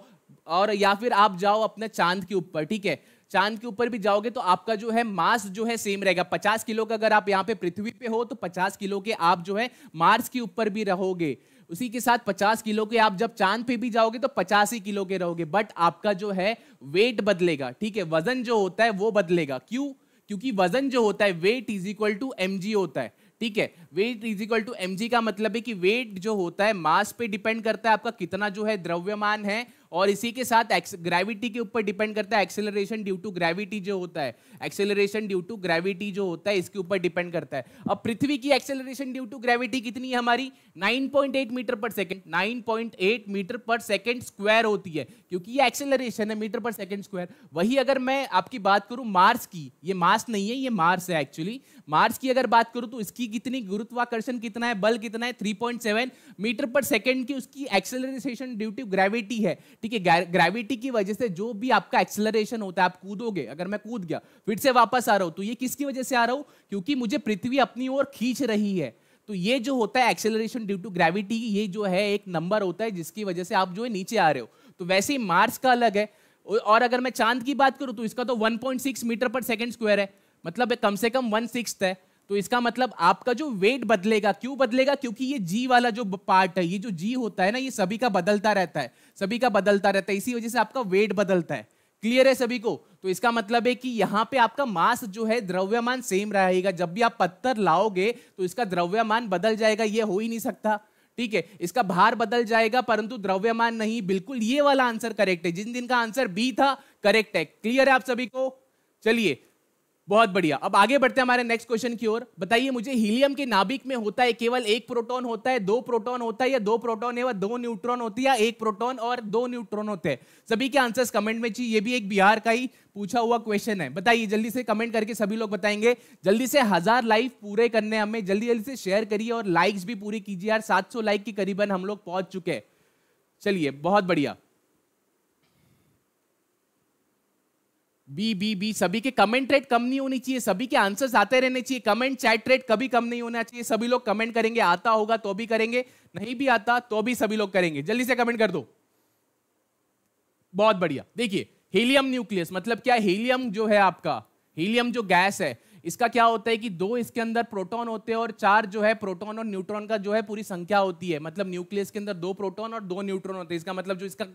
और या फिर आप जाओ अपने चांद के ऊपर ठीक है चांद के ऊपर भी जाओगे तो आपका जो है मास जो है सेम रहेगा पचास किलो का अगर आप यहाँ पे पृथ्वी पे हो तो पचास किलो के आप जो है मार्स के ऊपर भी रहोगे उसी के साथ 50 किलो के आप जब चांद पे भी जाओगे तो पचास ही किलो के रहोगे बट आपका जो है वेट बदलेगा ठीक है वजन जो होता है वो बदलेगा क्यों क्योंकि वजन जो होता है weight is equal to M होता है ठीक है weight is equal to M का मतलब है कि वेट जो होता है मास पे डिपेंड करता है आपका कितना जो है द्रव्यमान है और इसी के साथ ग्रेविटी के ऊपर डिपेंड करता है एक्सेलरेशन ड्यू टू ग्रेविटी जो होता है एक्सेलरेशन ड्यू टू ग्रेविटी जो होता है इसके ऊपर डिपेंड करता है अब पृथ्वी की एक्सेलरेशन ड्यू टू ग्रेविटी कितनी है हमारी 9.8 मीटर पर सेकेंड 9.8 मीटर पर सेकेंड स्क्वायर होती है क्योंकि ये एक्सेलरेशन है मीटर पर सेकेंड स्क्वायर वही अगर मैं आपकी बात करूँ मार्स की ये मार्स नहीं है ये मार्स है एक्चुअली मार्स की अगर बात करूं तो इसकी कितनी गुरुत्वाकर्षण कितना है बल कितना है 3.7 मीटर पर सेकंड की उसकी एक्सेलरेशन ड्यू टू ग्रेविटी है ठीक है ग्रेविटी की वजह से जो भी आपका एक्सेलरेशन होता है आप कूदोगे अगर मैं कूद गया फिर से वापस आ रहा हूं तो ये किसकी वजह से आ रहा हूं क्योंकि मुझे पृथ्वी अपनी ओर खींच रही है तो ये जो होता है एक्सेलरेशन ड्यू टू ग्रेविटी ये जो है एक नंबर होता है जिसकी वजह से आप जो है नीचे आ रहे हो तो वैसे ही मार्स का अलग है और अगर मैं चांद की बात करूं तो इसका तो 1.6 मीटर पर सेकंड स्क्वायर है मतलब कम से कम वन सिक्स है तो इसका मतलब आपका जो वेट बदलेगा क्यों बदलेगा क्योंकि ये जी वाला जो पार्ट है ये जो जी होता है ना ये सभी का बदलता रहता है सभी का बदलता रहता है इसी वजह से आपका वेट बदलता है क्लियर है सभी को तो इसका मतलब है कि यहाँ पे आपका मास जो है द्रव्यमान सेम रहेगा जब भी आप पत्थर लाओगे तो इसका द्रव्यमान बदल जाएगा ये हो ही नहीं सकता ठीक है इसका भार बदल जाएगा परंतु द्रव्यमान नहीं बिल्कुल ये वाला आंसर करेक्ट है जिन दिन का आंसर बी था करेक्ट है क्लियर है आप सभी को चलिए बहुत बढ़िया अब आगे बढ़ते हैं हमारे नेक्स्ट क्वेश्चन की ओर बताइए मुझे हीलियम के नाभिक में होता है केवल एक प्रोटॉन होता है दो प्रोटॉन होता है या दो प्रोटॉन है दो न्यूट्रॉन होती है या एक प्रोटॉन और दो न्यूट्रॉन होते हैं सभी के आंसर्स कमेंट में चाहिए ये भी एक बिहार का ही पूछा हुआ क्वेश्चन है बताइए जल्दी से कमेंट करके सभी लोग बताएंगे जल्दी से हजार लाइव पूरे करने हमें जल्दी जल्दी से शेयर करिए और लाइक्स भी पूरी कीजिए यार सात लाइक के करीबन हम लोग पहुंच चुके हैं चलिए बहुत बढ़िया बी बी बी सभी के कमेंट रेट कम नहीं होनी चाहिए सभी के आंसर्स आते रहने चाहिए कमेंट चैट रेट कभी कम नहीं होना चाहिए सभी लोग कमेंट करेंगे आता होगा तो भी करेंगे नहीं भी आता तो भी सभी लोग करेंगे जल्दी से कमेंट कर दो बहुत बढ़िया देखिए हीलियम न्यूक्लियस मतलब क्या हीलियम जो है आपका हीलियम जो गैस है इसका क्या होता है कि दो इसके अंदर प्रोटॉन होते हैं और चार जो है प्रोटॉन और न्यूट्रॉन का जो है पूरी संख्या होती है मतलब न्यूक्लियस के अंदर दो प्रोटॉन और दो न्यूट्रॉन होते हैं इसका मतलब जो इसका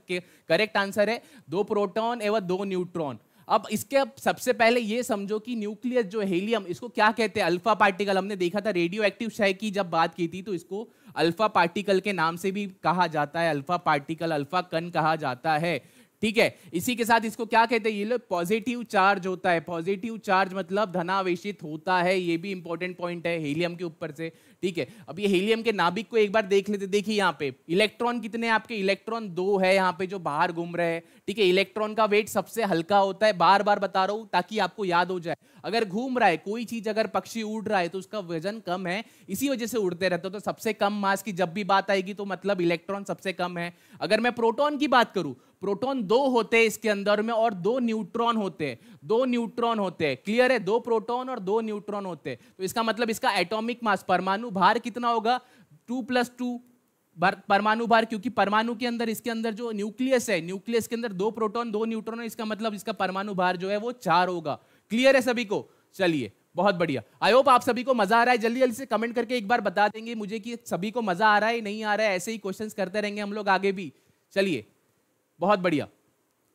करेक्ट आंसर है दो प्रोटॉन एवं दो न्यूट्रॉन अब इसके अब सबसे पहले ये समझो कि न्यूक्लियस जो हेलियम इसको क्या कहते हैं अल्फा पार्टिकल हमने देखा था रेडियो एक्टिव शय की जब बात की थी तो इसको अल्फा पार्टिकल के नाम से भी कहा जाता है अल्फा पार्टिकल अल्फा कन कहा जाता है ठीक है इसी के साथ इसको क्या कहते हैं ये पॉजिटिव चार्ज होता है पॉजिटिव चार्ज मतलब धनावेशित होता है ये भी इंपॉर्टेंट पॉइंट है हीलियम के ऊपर से ठीक है अब ये हीलियम के नाभिक को एक बार देख लेते देखिए यहाँ पे इलेक्ट्रॉन कितने आपके इलेक्ट्रॉन दो है यहाँ पे जो बाहर घूम रहे हैं ठीक है इलेक्ट्रॉन का वेट सबसे हल्का होता है बार बार बता रहा हूँ ताकि आपको याद हो जाए अगर घूम रहा है कोई चीज अगर पक्षी उड़ रहा है तो उसका वजन कम है इसी वजह से उड़ते रहते हो तो सबसे कम मास की जब भी बात आएगी तो मतलब इलेक्ट्रॉन सबसे कम है अगर मैं प्रोटोन की बात करूँ प्रोटॉन दो होते हैं इसके अंदर में और दो न्यूट्रॉन होते हैं दो न्यूट्रॉन होते हैं क्लियर है दो प्रोटॉन और दो न्यूट्रॉन होते हैं तो इसका मतलब इसका एटॉमिक मास परमाणु भार कितना होगा टू प्लस टू परमाणु भार क्योंकि परमाणु के अंदर इसके अंदर जो न्यूक्लियस है न्यूक्लियस के अंदर दो प्रोटॉन दो न्यूट्रॉन है इसका मतलब इसका परमाणु भार जो है वो चार होगा क्लियर है सभी को चलिए बहुत बढ़िया आई होप आप सभी को मजा आ रहा है जल्दी जल्दी से कमेंट करके एक बार बता देंगे मुझे कि सभी को मजा आ रहा है नहीं आ रहा है ऐसे ही क्वेश्चंस करते रहेंगे हम लोग आगे भी चलिए बहुत बढ़िया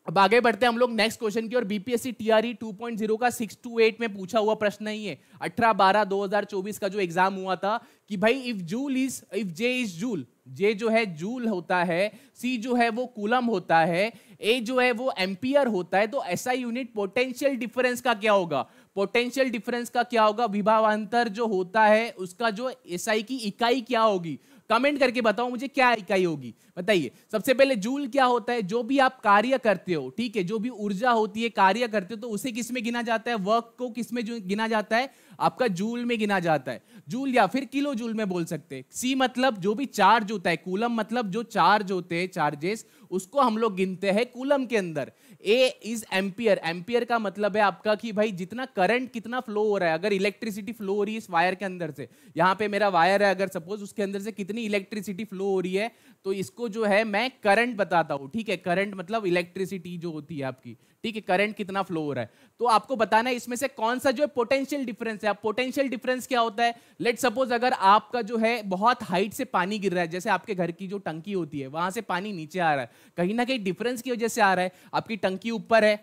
अब आगे बढ़ते हैं हम लोग नेक्स्ट क्वेश्चन की और बीपीएससी टीआरई 2.0 का 628 में पूछा हुआ प्रश्न ही है 18 बारह 2024 का जो एग्जाम हुआ था कि भाई if joule is if J is joule J जो है जूल होता है सी जो है वो कूलम होता है ए जो है वो एम्पियर होता है तो ऐसा यूनिट पोटेंशियल डिफरेंस का क्या होगा पोटेंशियल डिफरेंस का क्या होगा विभावांतर जो होता है उसका जो एसआई SI की इकाई क्या होगी कमेंट करके बताओ मुझे क्या इकाई होगी बताइए सबसे पहले जूल क्या होता है जो भी आप कार्य करते हो ठीक है जो भी ऊर्जा होती है कार्य करते हो तो उसे किस में गिना जाता है वर्क को किस में गिना जाता है आपका जूल में गिना जाता है जूल या फिर किलो जूल में बोल सकते हैं सी मतलब जो भी चार्ज होता है कूलम मतलब जो चार्ज होते हैं चार्जेस उसको हम लोग गिनते हैं कूलम के अंदर ए इज एम्पियर एम्पियर का मतलब है आपका कि भाई जितना करंट कितना फ्लो हो रहा है अगर इलेक्ट्रिसिटी फ्लो हो रही है इस वायर के अंदर से यहाँ पे मेरा वायर है अगर सपोज उसके अंदर से कितनी इलेक्ट्रिसिटी फ्लो हो रही है तो इसको जो है मैं करंट बताता हूँ ठीक है करंट मतलब इलेक्ट्रिसिटी जो होती है आपकी ठीक है करंट कितना फ्लो हो रहा है तो आपको बताना है इसमें से कौन सा जो है पोटेंशियल डिफरेंस है पोटेंशियल डिफरेंस क्या होता है लेट सपोज अगर आपका जो है बहुत हाइट से पानी गिर रहा है जैसे आपके घर की जो टंकी होती है वहां से पानी नीचे आ रहा है कहीं ना कहीं डिफरेंस की वजह से आ रहा है आपकी टंकी ऊपर है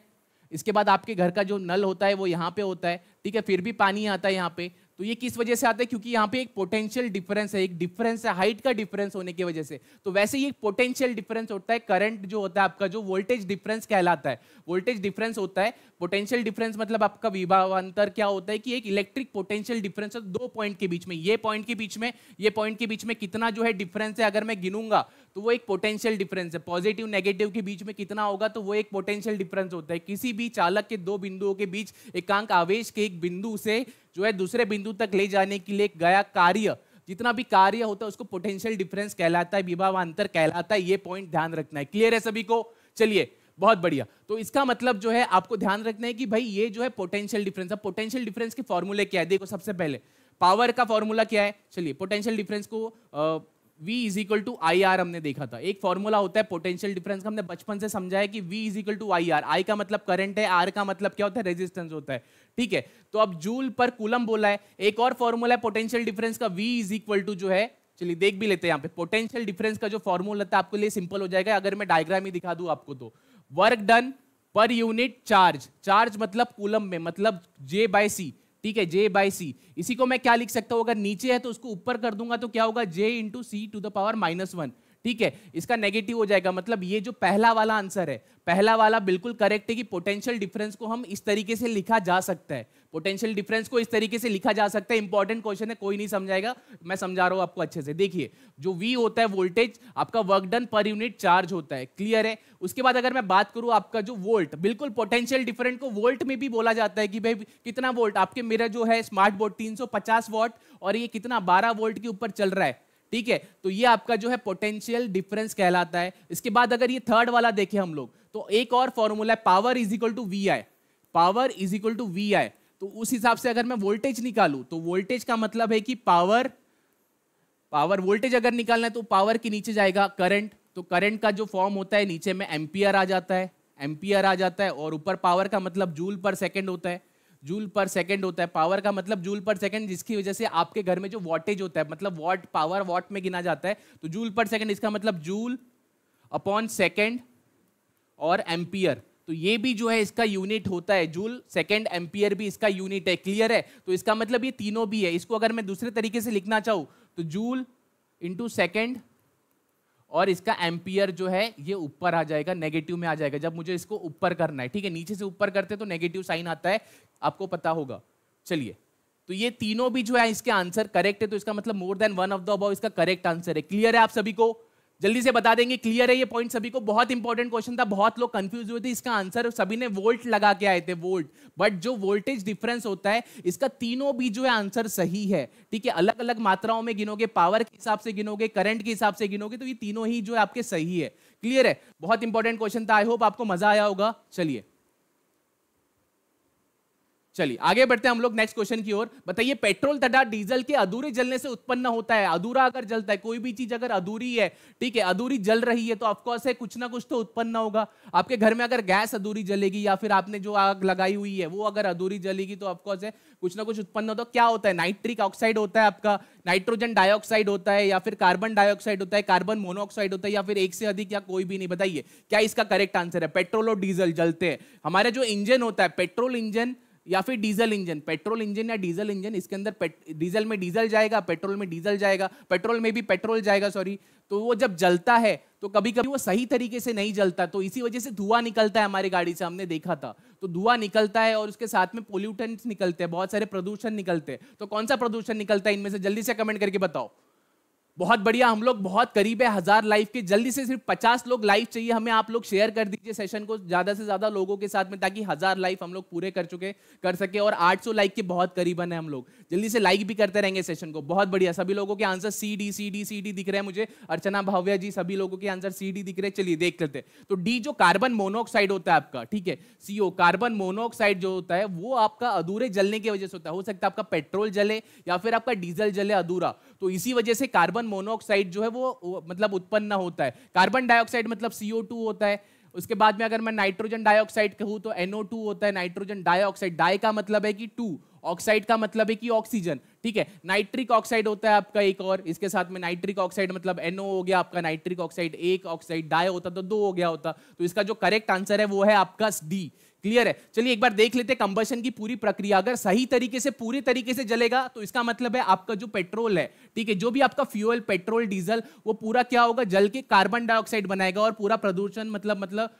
इसके बाद आपके घर का जो नल होता है वो यहाँ पे होता है ठीक है फिर भी पानी आता है यहाँ पे तो ये किस वजह से आता है क्योंकि यहाँ पे एक पोटेंशियल डिफरेंस है एक डिफरेंस है हाइट का डिफरेंस होने की वजह से तो वैसे ही एक पोटेंशियल डिफरेंस होता है करंट जो होता है आपका जो वोल्टेज डिफरेंस कहलाता है वोल्टेज डिफरेंस होता है पोटेंशियल डिफरेंस मतलब आपका विभावांतर क्या होता है कि एक इलेक्ट्रिक पोटेंशियल डिफरेंस है दो पॉइंट के बीच में ये पॉइंट के बीच में ये पॉइंट के बीच में कितना जो है डिफरेंस है अगर मैं गिनूंगा तो वो एक पोटेंशियल डिफरेंस है पॉजिटिव नेगेटिव के बीच में कितना होगा तो वो एक पोटेंशियल डिफरेंस होता है किसी भी चालक के दो बिंदुओं के बीच एकांक आवेश के एक बिंदु से जो है दूसरे बिंदु तक ले जाने के लिए गया कार्य जितना भी कार्य होता है उसको पोटेंशियल डिफरेंस कहलाता है विभावांतर कहलाता है ये पॉइंट ध्यान रखना है क्लियर है सभी को चलिए बहुत बढ़िया तो इसका मतलब जो है आपको ध्यान रखना है कि भाई ये जो है पोटेंशियल डिफरेंस अब पोटेंशियल डिफरेंस के फॉर्मूले क्या है देखो सबसे पहले पावर का फॉर्मूला क्या है चलिए पोटेंशियल डिफरेंस को V is equal to I R हमने देखा था एक फॉर्मूला होता है पोटेंशियल डिफरेंस का हमने बचपन से समझा है कि v is equal to I R I का मतलब करंट है आर का मतलब क्या होता है रेजिस्टेंस होता है ठीक है तो अब जूल पर कुलम बोला है एक और फॉर्मूला है पोटेंशियल डिफरेंस का वी इज इक्वल टू जो है चलिए देख भी लेते हैं यहाँ पे पोटेंशियल डिफरेंस का जो फॉर्मूला था आपके लिए सिंपल हो जाएगा अगर मैं डायग्राम ही दिखा दूँ आपको तो वर्क डन पर यूनिट चार्ज चार्ज मतलब कूलम में मतलब जे बाय सी ठीक है जे बाई सी इसी को मैं क्या लिख सकता हूं अगर नीचे है तो उसको ऊपर कर दूंगा तो क्या होगा J into C to the power minus one ठीक है इसका नेगेटिव हो जाएगा मतलब ये जो पहला वाला आंसर है पहला वाला बिल्कुल करेक्ट है कि पोटेंशियल डिफरेंस को हम इस तरीके से लिखा जा सकता है पोटेंशियल डिफरेंस को इस तरीके से लिखा जा सकता है इंपॉर्टेंट क्वेश्चन है कोई नहीं समझाएगा मैं समझा रहा हूं आपको अच्छे से देखिए जो वी होता है वोल्टेज आपका वर्क डन पर यूनिट चार्ज होता है क्लियर है उसके बाद अगर मैं बात करूं आपका जो वोल्ट बिल्कुल पोटेंशियल डिफरेंट को वोल्ट में भी बोला जाता है कि भाई कितना वोल्ट आपके मेरा जो है स्मार्ट बोर्ड तीन वोल्ट और ये कितना बारह वोल्ट के ऊपर चल रहा है ठीक है तो ये आपका जो है पोटेंशियल डिफरेंस कहलाता है इसके बाद अगर ये थर्ड वाला देखें हम लोग तो एक और फॉर्मूला है power is equal to V I power is equal to V I तो उस हिसाब से अगर मैं वोल्टेज निकालू तो वोल्टेज का मतलब है कि पावर पावर वोल्टेज अगर निकालना है तो पावर के नीचे जाएगा करंट तो करंट का जो फॉर्म होता है नीचे में एम्पियर आ जाता है एम्पियर आ जाता है और ऊपर पावर का मतलब जूल पर सेकेंड होता है जूल पर सेकेंड होता है पावर का मतलब जूल पर सेकेंड जिसकी वजह से आपके घर में जो वॉटेज होता है मतलब वॉट पावर वॉट में गिना जाता है तो जूल पर सेकेंड इसका मतलब जूल अपॉन सेकेंड और एम्पियर तो ये भी जो है इसका यूनिट होता है जूल सेकेंड एम्पियर भी इसका यूनिट है क्लियर है तो इसका मतलब ये तीनों भी है इसको अगर मैं दूसरे तरीके से लिखना चाहूँ तो जूल इंटू सेकेंड और इसका एम्पियर जो है ये ऊपर आ जाएगा नेगेटिव में आ जाएगा जब मुझे इसको ऊपर करना है ठीक है नीचे से ऊपर करते हैं तो नेगेटिव साइन आता है आपको पता होगा चलिए तो ये तीनों भी जो है इसके आंसर करेक्ट है तो इसका मतलब more than one of the above इसका करेक्ट आंसर है क्लियर है आप सभी को जल्दी से बता देंगे क्लियर है ये पॉइंट सभी को बहुत इंपॉर्टेंट क्वेश्चन था बहुत लोग कंफ्यूज हुए थे इसका आंसर सभी ने वोल्ट लगा के आए थे वोल्ट बट जो वोल्टेज डिफरेंस होता है इसका तीनों भी जो है आंसर सही है ठीक है अलग अलग मात्राओं में गिनोगे पावर के हिसाब से गिनोगे करंट के हिसाब से गिनोगे तो ये तीनों ही जो है आपके सही है क्लियर है बहुत इंपॉर्टेंट क्वेश्चन था आई होप आपको मजा आया होगा चलिए चलिए आगे बढ़ते हैं हम लोग नेक्स्ट क्वेश्चन की ओर बताइए पेट्रोल तथा डीजल के अधूरे जलने से उत्पन्न होता है अधूरा अगर जलता है कोई भी चीज अगर अधूरी है ठीक है अधूरी जल रही है तो ऑफकोर्स है कुछ ना कुछ तो उत्पन्न होगा आपके घर में अगर गैस अधूरी जलेगी या फिर आपने जो आग लगाई हुई है वो अगर अधूरी जलेगी तो ऑफकोर्स है कुछ ना कुछ उत्पन्न होता है क्या होता है नाइट्रिक ऑक्साइड होता है आपका नाइट्रोजन डाइऑक्साइड होता है या फिर कार्बन डाइऑक्साइड होता है कार्बन मोनोऑक्साइड होता है या फिर एक से अधिक या कोई भी नहीं बताइए क्या इसका करेक्ट आंसर है पेट्रोल और डीजल जलते हैं हमारे जो इंजन होता है पेट्रोल इंजन या फिर डीजल इंजन पेट्रोल इंजन या डीजल इंजन इसके अंदर डीजल में डीजल जाएगा पेट्रोल में डीजल जाएगा पेट्रोल में भी पेट्रोल जाएगा सॉरी तो वो जब जलता है तो कभी कभी वो सही तरीके से नहीं जलता तो इसी वजह से धुआं निकलता है हमारी गाड़ी से हमने देखा था तो धुआं निकलता है और उसके साथ में पोल्यूटेंट्स निकलते हैं बहुत सारे प्रदूषण निकलते हैं तो कौन सा प्रदूषण निकलता है इनमें से जल्दी से कमेंट करके बताओ बहुत बढ़िया हम लोग बहुत करीब है हजार लाइव के जल्दी से सिर्फ पचास लोग लाइव चाहिए हमें आप लोग शेयर कर दीजिए सेशन को ज्यादा से ज्यादा लोगों के साथ में ताकि हजार लाइव हम लोग पूरे कर चुके कर सके और 800 लाइक के बहुत करीबन है हम लोग जल्दी से लाइक भी करते रहेंगे सेशन को बहुत बढ़िया सभी लोगों के answer C D C D C D दिख रहे हैं मुझे अर्चना भाव्या जी सभी लोगों के आंसर सी डी दिख रहे हैं चलिए देख लेते तो डी जो कार्बन मोनोऑक्साइड होता है आपका ठीक है सीओ कार्बन मोनोऑक्साइड जो होता है वो आपका अधूरे जलने की वजह से होता है हो सकता है आपका पेट्रोल जले या फिर आपका डीजल जले अधूरा तो इसी वजह से कार्बन मोनोऑक्साइड जो है वो मतलब उत्पन्न होता है कार्बन डाइऑक्साइड मतलब सीओ होता है उसके बाद में अगर मैं नाइट्रोजन डाइऑक्साइड कहूँ तो एनओ होता है नाइट्रोजन डाइऑक्साइड डाई का मतलब है कि टू ऑक्साइड का मतलब है कि ऑक्सीजन ठीक है नाइट्रिक ऑक्साइड होता है आपका एक और इसके साथ में नाइट्रिक ऑक्साइड मतलब NO हो गया आपका नाइट्रिक ऑक्साइड एक ऑक्साइड डाई होता तो दो हो गया होता तो इसका जो करेक्ट आंसर है वो है आपका डी क्लियर है चलिए एक बार देख लेते हैं कंबशन की पूरी प्रक्रिया अगर सही तरीके से पूरे तरीके से जलेगा तो इसका मतलब है आपका जो पेट्रोल है ठीक है जो भी आपका फ्यूअल पेट्रोल डीजल वो पूरा क्या होगा जल के कार्बन डाइऑक्साइड बनाएगा और पूरा प्रदूषण मतलब मतलब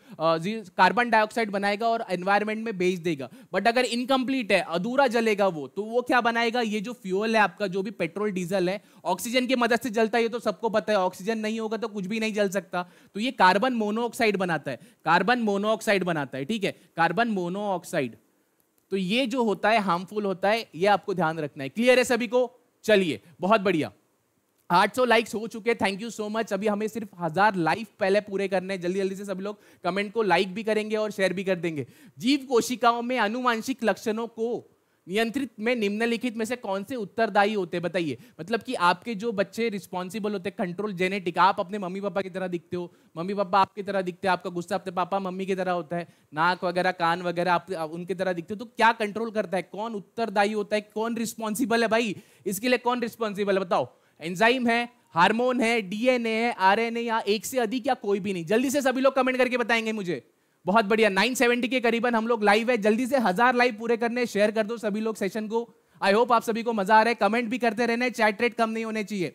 कार्बन डाइऑक्साइड बनाएगा और एनवायरमेंट में बेच देगा बट अगर इनकम्प्लीट है अधूरा जलेगा वो तो वो क्या बनाएगा ये जो फ्यूअल है आपका जो भी पेट्रोल डीजल है ऑक्सीजन की मदद से जलता है ये तो सबको पता है ऑक्सीजन नहीं होगा तो कुछ भी नहीं जल सकता तो ये कार्बन मोनोऑक्साइड बनाता है कार्बन मोनोऑक्साइड बनाता है ठीक है कार्बन मोनोऑक्साइड तो ये जो होता है हार्मफुल होता है ये आपको ध्यान रखना है क्लियर है सभी को चलिए बहुत बढ़िया 800 लाइक्स हो चुके हैं थैंक यू सो मच अभी हमें सिर्फ हजार लाइफ पहले पूरे करने हैं जल्दी जल्दी से सभी लोग कमेंट को लाइक भी करेंगे और शेयर भी कर देंगे जीव कोशिकाओं में अनुवांशिक लक्षणों को नियंत्रित में निम्नलिखित में से कौन से उत्तरदायी होते हैं बताइए मतलब कि आपके जो बच्चे रिस्पॉन्सिबल होते हैं कंट्रोल जेनेटिक आप अपने मम्मी पापा की तरह दिखते हो मम्मी पापा आपकी तरह दिखते हैं आपका गुस्सा अपने पापा मम्मी की तरह होता है नाक वगैरह कान वगैरह आप उनकी तरह दिखते हो तो क्या कंट्रोल करता है कौन उत्तरदायी होता है कौन रिस्पॉन्सिबल है भाई इसके लिए कौन रिस्पॉन्सिबल है बताओ एंजाइम है हार्मोन है डीएनए है आरएनए या एक से अधिक या कोई भी नहीं जल्दी से सभी लोग कमेंट करके बताएंगे मुझे बहुत बढ़िया 970 के करीबन हम लोग लाइव है जल्दी से हजार लाइव पूरे करने शेयर कर दो सभी लोग सेशन को आई होप आप सभी को मजा आ रहा है कमेंट भी करते रहने चैट रेट कम नहीं होने चाहिए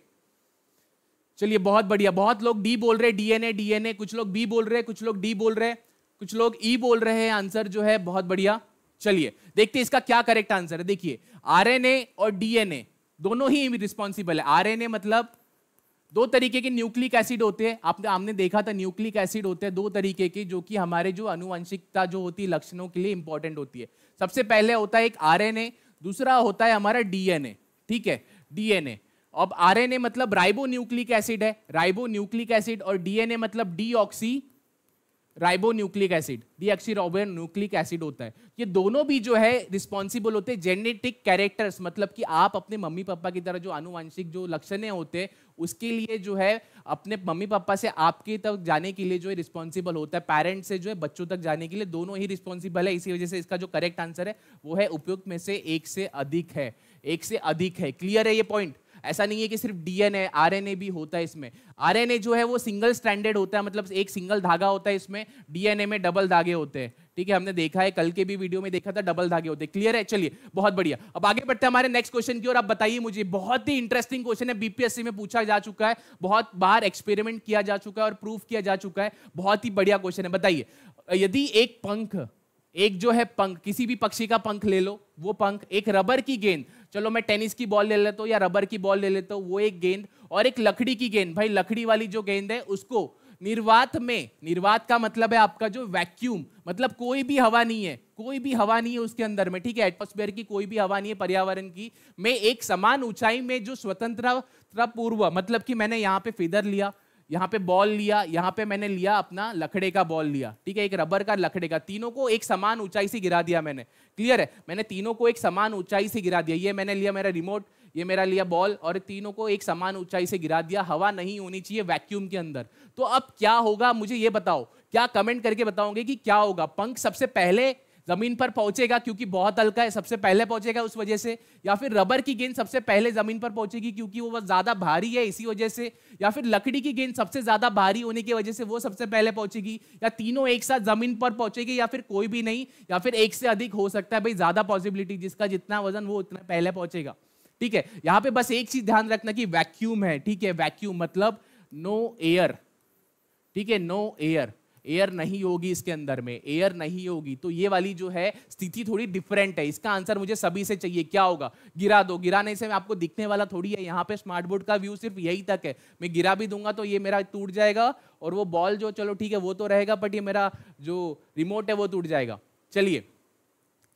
चलिए बहुत बढ़िया बहुत लोग डी बोल रहे डीएनए डीएनए कुछ लोग बी बोल रहे हैं कुछ लोग डी बोल रहे कुछ लोग ई बोल रहे हैं आंसर e जो है बहुत बढ़िया चलिए देखते हैं इसका क्या करेक्ट आंसर है देखिए आरएनए और डीएनए दोनों ही रिस्पॉन्सिबल है आरएनए मतलब दो तरीके के न्यूक्लिक एसिड होते हैं आपने हमने देखा था न्यूक्लिक एसिड होते हैं दो तरीके के जो कि हमारे जो अनुवंशिकता जो होती है लक्षणों के लिए इंपॉर्टेंट होती है सबसे पहले होता है एक आर दूसरा होता है हमारा डीएनए ठीक है डीएनए अब आरएनए मतलब राइबो न्यूक्लिक एसिड है राइबो न्यूक्लिक एसिड और डीएनए मतलब D ribo nucleic acid deoxy nucleic acid होता है ये दोनों भी जो है रिस्पॉन्सिबल होते हैं जेनेटिक कैरेक्टर्स मतलब कि आप अपने मम्मी पापा की तरह जो आनुवंशिक जो लक्षण होते हैं उसके लिए जो है अपने मम्मी पापा से आपके तक जाने के लिए जो है रिस्पॉन्सिबल होता है पेरेंट्स से जो है बच्चों तक जाने के लिए दोनों ही रिस्पॉन्सिबल है इसी वजह से इसका जो करेक्ट आंसर है वो है उपयुक्त में से एक से अधिक है एक से अधिक है क्लियर है ये पॉइंट ऐसा नहीं है कि सिर्फ डीएनए आरएनए भी होता है इसमें आरएनए जो है वो सिंगल स्टैंडर्ड होता है मतलब एक सिंगल धागा होता है इसमें डीएनए में डबल धागे होते हैं ठीक है हमने देखा है कल के भी वीडियो में देखा था डबल धागे होते हैं क्लियर है चलिए बहुत बढ़िया अब आगे बढ़ते हैं हमारे नेक्स्ट क्वेश्चन की और आप बताइए मुझे बहुत ही इंटरेस्टिंग क्वेश्चन है बीपीएससी में पूछा जा चुका है बहुत बार एक्सपेरिमेंट किया जा चुका है और प्रूफ किया जा चुका है बहुत ही बढ़िया क्वेश्चन है बताइए यदि एक पंख एक जो है पंख किसी भी पक्षी का पंख ले लो वो पंख एक रबर की गेंद चलो मैं टेनिस की बॉल ले लेता हूँ या रबर की बॉल ले लेता हूँ वो एक गेंद और एक लकड़ी की गेंद भाई लकड़ी वाली जो गेंद है उसको निर्वात में निर्वात का मतलब है आपका जो वैक्यूम मतलब कोई भी हवा नहीं है कोई भी हवा नहीं है उसके अंदर में ठीक है एटमोस्फेयर की कोई भी हवा नहीं है पर्यावरण की मैं एक समान ऊंचाई में जो स्वतंत्रता पूर्व मतलब कि मैंने यहाँ पे फिदर लिया यहाँ पे बॉल लिया यहाँ पे मैंने लिया अपना लकड़े का बॉल लिया ठीक है एक रबर का लकड़े का तीनों को एक समान ऊंचाई से गिरा दिया मैंने क्लियर है मैंने तीनों को एक समान ऊंचाई से गिरा दिया ये मैंने लिया मेरा रिमोट ये मेरा लिया बॉल और तीनों को एक समान ऊंचाई से गिरा दिया हवा नहीं होनी चाहिए वैक्यूम के अंदर तो अब क्या होगा मुझे ये बताओ क्या कमेंट करके बताओगे कि क्या होगा पंख सबसे पहले जमीन पर पहुंचेगा क्योंकि बहुत हल्का है सबसे पहले पहुंचेगा उस वजह से या फिर रबर की गेंद सबसे पहले जमीन पर पहुंचेगी क्योंकि वो ज्यादा भारी है इसी वजह से या फिर लकड़ी की गेंद सबसे ज्यादा भारी होने की वजह से वो सबसे पहले पहुंचेगी या तीनों एक साथ जमीन पर पहुंचेगी या फिर कोई भी नहीं या फिर एक से अधिक हो सकता है भाई ज्यादा पॉसिबिलिटी जिसका जितना वजन वो उतना पहले पहुंचेगा ठीक है यहाँ पे बस एक चीज ध्यान रखना कि वैक्यूम है ठीक है वैक्यूम मतलब नो एयर ठीक है नो एयर एयर नहीं होगी इसके अंदर में एयर नहीं होगी तो ये वाली जो है स्थिति थोड़ी डिफरेंट है इसका आंसर मुझे सभी से चाहिए क्या होगा गिरा दो गिराने से आपको दिखने वाला थोड़ी है यहाँ पे स्मार्ट बोर्ड का व्यू सिर्फ यही तक है मैं गिरा भी दूंगा तो ये मेरा टूट जाएगा और वो बॉल जो चलो ठीक है वो तो रहेगा बट ये मेरा जो रिमोट है वो टूट जाएगा चलिए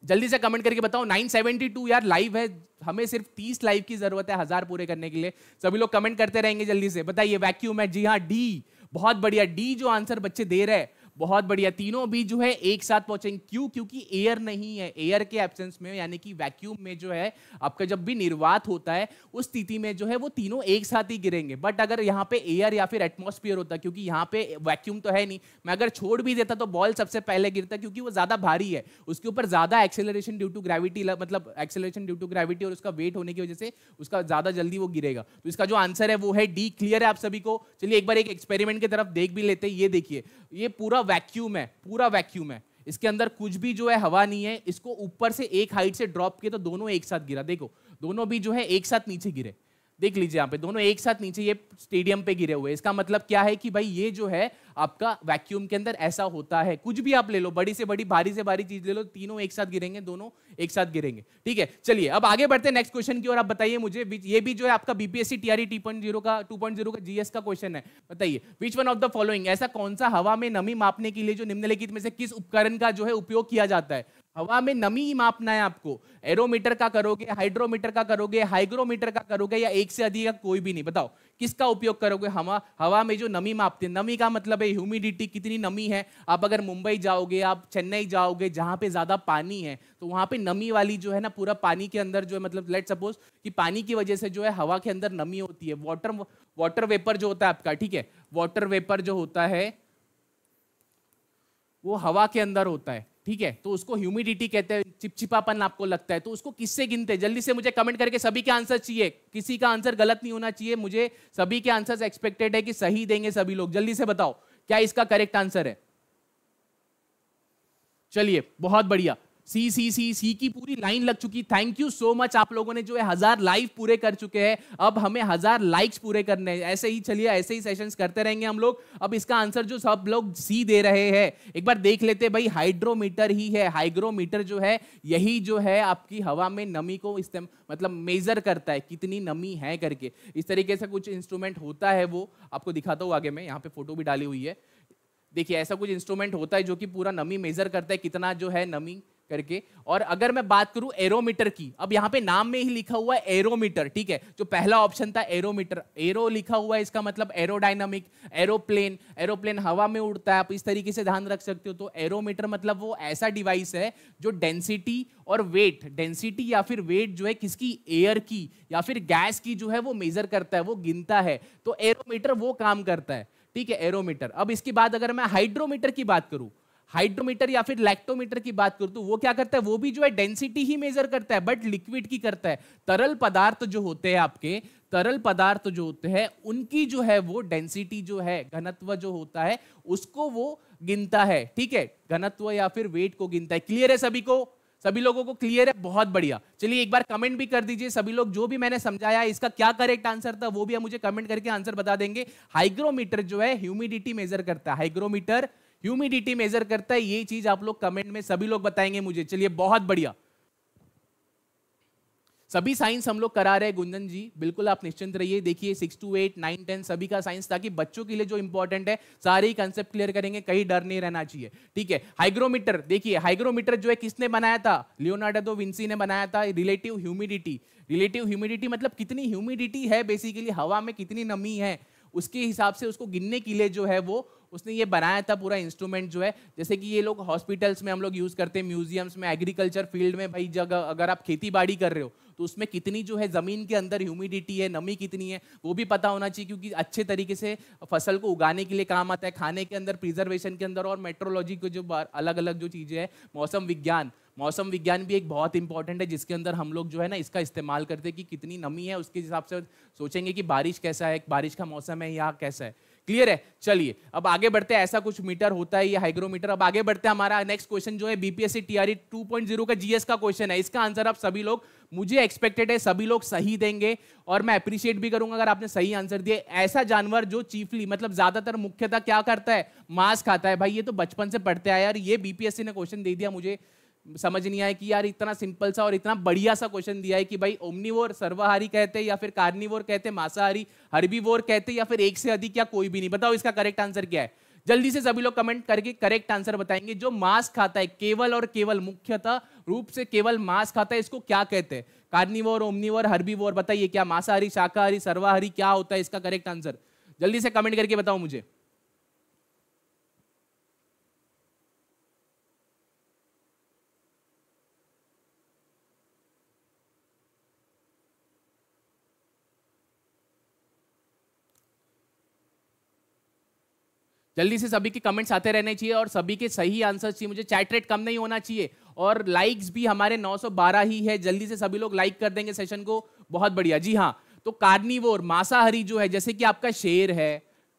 जल्दी से कमेंट करके बताओ 972 यार लाइव है हमें सिर्फ 30 लाइव की जरूरत है हजार पूरे करने के लिए सभी लोग कमेंट करते रहेंगे जल्दी से बताइए वैक्यूम है जी हाँ डी बहुत बढ़िया डी जो आंसर बच्चे दे रहे हैं बहुत बढ़िया तीनों भी जो है एक साथ पहुंचेंगे क्यों क्योंकि एयर नहीं है एयर के एब्सेंस में यानी कि वैक्यूम में जो है आपका जब भी निर्वात होता है उस स्थिति में जो है वो तीनों एक साथ ही गिरेंगे बट अगर यहाँ पे एयर या फिर एटमोस्फियर होता क्योंकि यहाँ पे वैक्यूम तो है नहीं मैं अगर छोड़ भी देता तो बॉल सबसे पहले गिरता क्योंकि वो ज्यादा भारी है उसके ऊपर ज्यादा एक्सेलरेशन ड्यू टू ग्रेविटी मतलब एक्सेलरेशन ड्यू टू ग्रेविटी और उसका वेट होने की वजह से उसका ज्यादा जल्दी वो गिरेगा तो इसका जो आंसर है वो है डी क्लियर है आप सभी को चलिए एक बार एक एक्सपेरिमेंट की तरफ देख भी लेते हैं ये देखिए ये पूरा वैक्यूम है पूरा वैक्यूम है इसके अंदर कुछ भी जो है हवा नहीं है इसको ऊपर से एक हाइट से ड्रॉप किया तो दोनों एक साथ गिरा देखो दोनों भी जो है एक साथ नीचे गिरे देख लीजिए यहाँ पे दोनों एक साथ नीचे ये स्टेडियम पे गिरे हुए इसका मतलब क्या है कि भाई ये जो है आपका वैक्यूम के अंदर ऐसा होता है कुछ भी आप ले लो बड़ी से बड़ी भारी से भारी चीज ले लो तीनों एक साथ गिरेंगे दोनों एक साथ गिरेंगे ठीक है चलिए अब आगे बढ़ते हैं नेक्स्ट क्वेश्चन की ओर आप बताइए मुझे ये भी जो है आपका BPSC TRE T point zero का टू पॉइंट जीरो का जीएस का क्वेश्चन है बताइए which one of the following ऐसा कौन सा हवा में नमी मापने के लिए जो निम्नलिखित में से किस उपकरण का जो है उपयोग किया जाता है हवा में नमी मापना है आपको एरोमीटर का करोगे हाइड्रोमीटर का करोगे हाइग्रोमीटर का करोगे या एक से अधिक का कोई भी नहीं बताओ किसका उपयोग करोगे हवा हवा में जो नमी मापते हैं नमी का मतलब है ह्यूमिडिटी कितनी नमी है आप अगर मुंबई जाओगे आप चेन्नई जाओगे जहाँ पे ज़्यादा पानी है तो वहाँ पे नमी वाली जो है ना पूरा पानी के अंदर जो है मतलब लेट सपोज कि पानी की वजह से जो है हवा के अंदर नमी होती है वाटर वाटर वेपर जो होता है आपका ठीक है वाटर वेपर जो होता है वो हवा के अंदर होता है ठीक है तो उसको ह्यूमिडिटी कहते हैं चिपचिपापन आपको लगता है तो उसको किससे गिनते हैं जल्दी से मुझे कमेंट करके सभी के आंसर चाहिए किसी का आंसर गलत नहीं होना चाहिए मुझे सभी के आंसर एक्सपेक्टेड है कि सही देंगे सभी लोग जल्दी से बताओ क्या इसका करेक्ट आंसर है चलिए बहुत बढ़िया सी सी सी सी की पूरी लाइन लग चुकी थैंक यू सो मच आप लोगों ने जो है हजार लाइव पूरे कर चुके हैं अब हमें हजार लाइक्स पूरे करने हैं ऐसे ही चलिए ऐसे ही सेशंस करते रहेंगे हम लोग अब इसका आंसर जो सब लोग सी दे रहे हैं एक बार देख लेते भाई हाइड्रोमीटर ही है हाइग्रोमीटर जो है यही जो है आपकी हवा में नमी को इस्तेम मतलब मेजर करता है कितनी नमी है करके इस तरीके से कुछ इंस्ट्रूमेंट होता है वो आपको दिखाता हूँ आगे में यहाँ पे फोटो भी डाली हुई है देखिए ऐसा कुछ इंस्ट्रूमेंट होता है जो कि पूरा नमी मेजर करता है कितना जो है नमी करके और अगर मैं बात करूं एरोमीटर की अब यहाँ पे नाम में ही लिखा हुआ है एरोमीटर ठीक है जो पहला ऑप्शन था एरोमीटर एरो लिखा हुआ है इसका मतलब एरोडायनामिक एरोप्लेन एरोप्लेन हवा में उड़ता है आप इस तरीके से ध्यान रख सकते हो तो एरोमीटर मतलब वो ऐसा डिवाइस है जो डेंसिटी और वेट डेंसिटी या फिर वेट जो है किसकी एयर की या फिर गैस की जो है वो मेजर करता है वो गिनता है तो एरोमीटर वो काम करता है ठीक है एरोमीटर अब इसके बाद अगर मैं हाइड्रोमीटर की बात करूं हाइड्रोमीटर या फिर लैक्टोमीटर की बात करूँ तो वो क्या करता है वो भी जो है डेंसिटी ही मेजर करता है बट लिक्विड की करता है तरल पदार्थ जो होते हैं आपके तरल पदार्थ जो होते हैं उनकी जो है वो डेंसिटी जो है घनत्व जो होता है उसको वो गिनता है ठीक है घनत्व या फिर वेट को गिनता है क्लियर है सभी को सभी लोगों को क्लियर है बहुत बढ़िया चलिए एक बार कमेंट भी कर दीजिए सभी लोग जो भी मैंने समझाया इसका क्या करेक्ट आंसर था वो भी हम मुझे कमेंट करके आंसर बता देंगे हाइग्रोमीटर जो है ह्यूमिडिटी मेजर करता है हाइग्रोमीटर ह्यूमिडिटी मेजर करता है ये चीज आप लोग कमेंट में सभी लोग बताएंगे मुझे चलिए बहुत बढ़िया सभी साइंस हम लोग करा रहे हैं गुंजन जी बिल्कुल आप निश्चिंत रहिए देखिए six to eight nine ten सभी का साइंस ताकि बच्चों के लिए जो इंपॉर्टेंट है सारे ही कंसेप्ट क्लियर करेंगे कहीं डर नहीं रहना चाहिए ठीक है हाइग्रोमीटर देखिए हाइग्रोमीटर जो है किसने बनाया था लियोनार्डो दो विंसी ने बनाया था रिलेटिव ह्यूमिडिटी रिलेटिव ह्यूमिडिटी मतलब कितनी ह्यूमिडिटी है बेसिकली हवा में कितनी नमी है उसके हिसाब से उसको गिनने के लिए जो है वो उसने ये बनाया था पूरा इंस्ट्रूमेंट जो है जैसे कि ये लोग हॉस्पिटल्स में हम लोग यूज़ करते हैं म्यूजियम्स में एग्रीकल्चर फील्ड में भाई जगह अगर आप खेती बाड़ी कर रहे हो तो उसमें कितनी जो है ज़मीन के अंदर ह्यूमिडिटी है नमी कितनी है वो भी पता होना चाहिए क्योंकि अच्छे तरीके से फसल को उगाने के लिए काम आता है खाने के अंदर प्रिजर्वेशन के अंदर और मेट्रोलॉजी को जो अलग अलग जो चीज़ें हैं मौसम विज्ञान मौसम विज्ञान भी एक बहुत इंपॉर्टेंट है जिसके अंदर हम लोग जो है ना इसका इस्तेमाल करते हैं कि कितनी नमी है उसके हिसाब से सोचेंगे कि बारिश कैसा है बारिश का मौसम है या कैसा है क्लियर है चलिए अब आगे बढ़ते हैं ऐसा कुछ मीटर होता है ये हाइग्रोमीटर अब आगे बढ़ते हैं हमारा नेक्स्ट क्वेश्चन जो है बीपीएससी टीआरई 2.0 का जीएस का क्वेश्चन है इसका आंसर आप सभी लोग मुझे एक्सपेक्टेड है सभी लोग सही देंगे और मैं अप्रिशिएट भी करूंगा अगर आपने सही आंसर दिए ऐसा जानवर जो चीफली मतलब ज्यादातर मुख्यतः क्या करता है मांस खाता है भाई ये तो बचपन से पढ़ते आए और ये बीपीएससी ने क्वेश्चन दे दिया मुझे समझ नहीं आया कि यार इतना सिंपल सा और इतना बढ़िया सा क्वेश्चन दिया है कि भाई ओमनीवोर सर्वाहारी कहते हैं या फिर कार्निवोर कहते हैं मांसाहारी हर्बीवोर कहते हैं या फिर एक से अधिक या कोई भी नहीं बताओ इसका करेक्ट आंसर क्या है जल्दी से सभी लोग कमेंट करके करेक्ट आंसर बताएंगे जो मांस खाता है केवल और केवल मुख्यतः रूप से केवल मांस खाता है इसको क्या कहते हैं कार्निवोर ओमनीवोर वोर बताइए क्या मांसाहारी शाकाहारी सर्वाहारी क्या होता है इसका करेक्ट आंसर जल्दी से कमेंट करके बताओ मुझे जल्दी से सभी के कमेंट्स आते रहने चाहिए और सभी के सही आंसर चाहिए मुझे चैट रेट कम नहीं होना चाहिए और लाइक्स भी हमारे 912 ही है जल्दी से सभी लोग लाइक कर देंगे सेशन को बहुत बढ़िया जी हाँ तो कार्निवोर मांसाहारी जो है जैसे कि आपका शेर है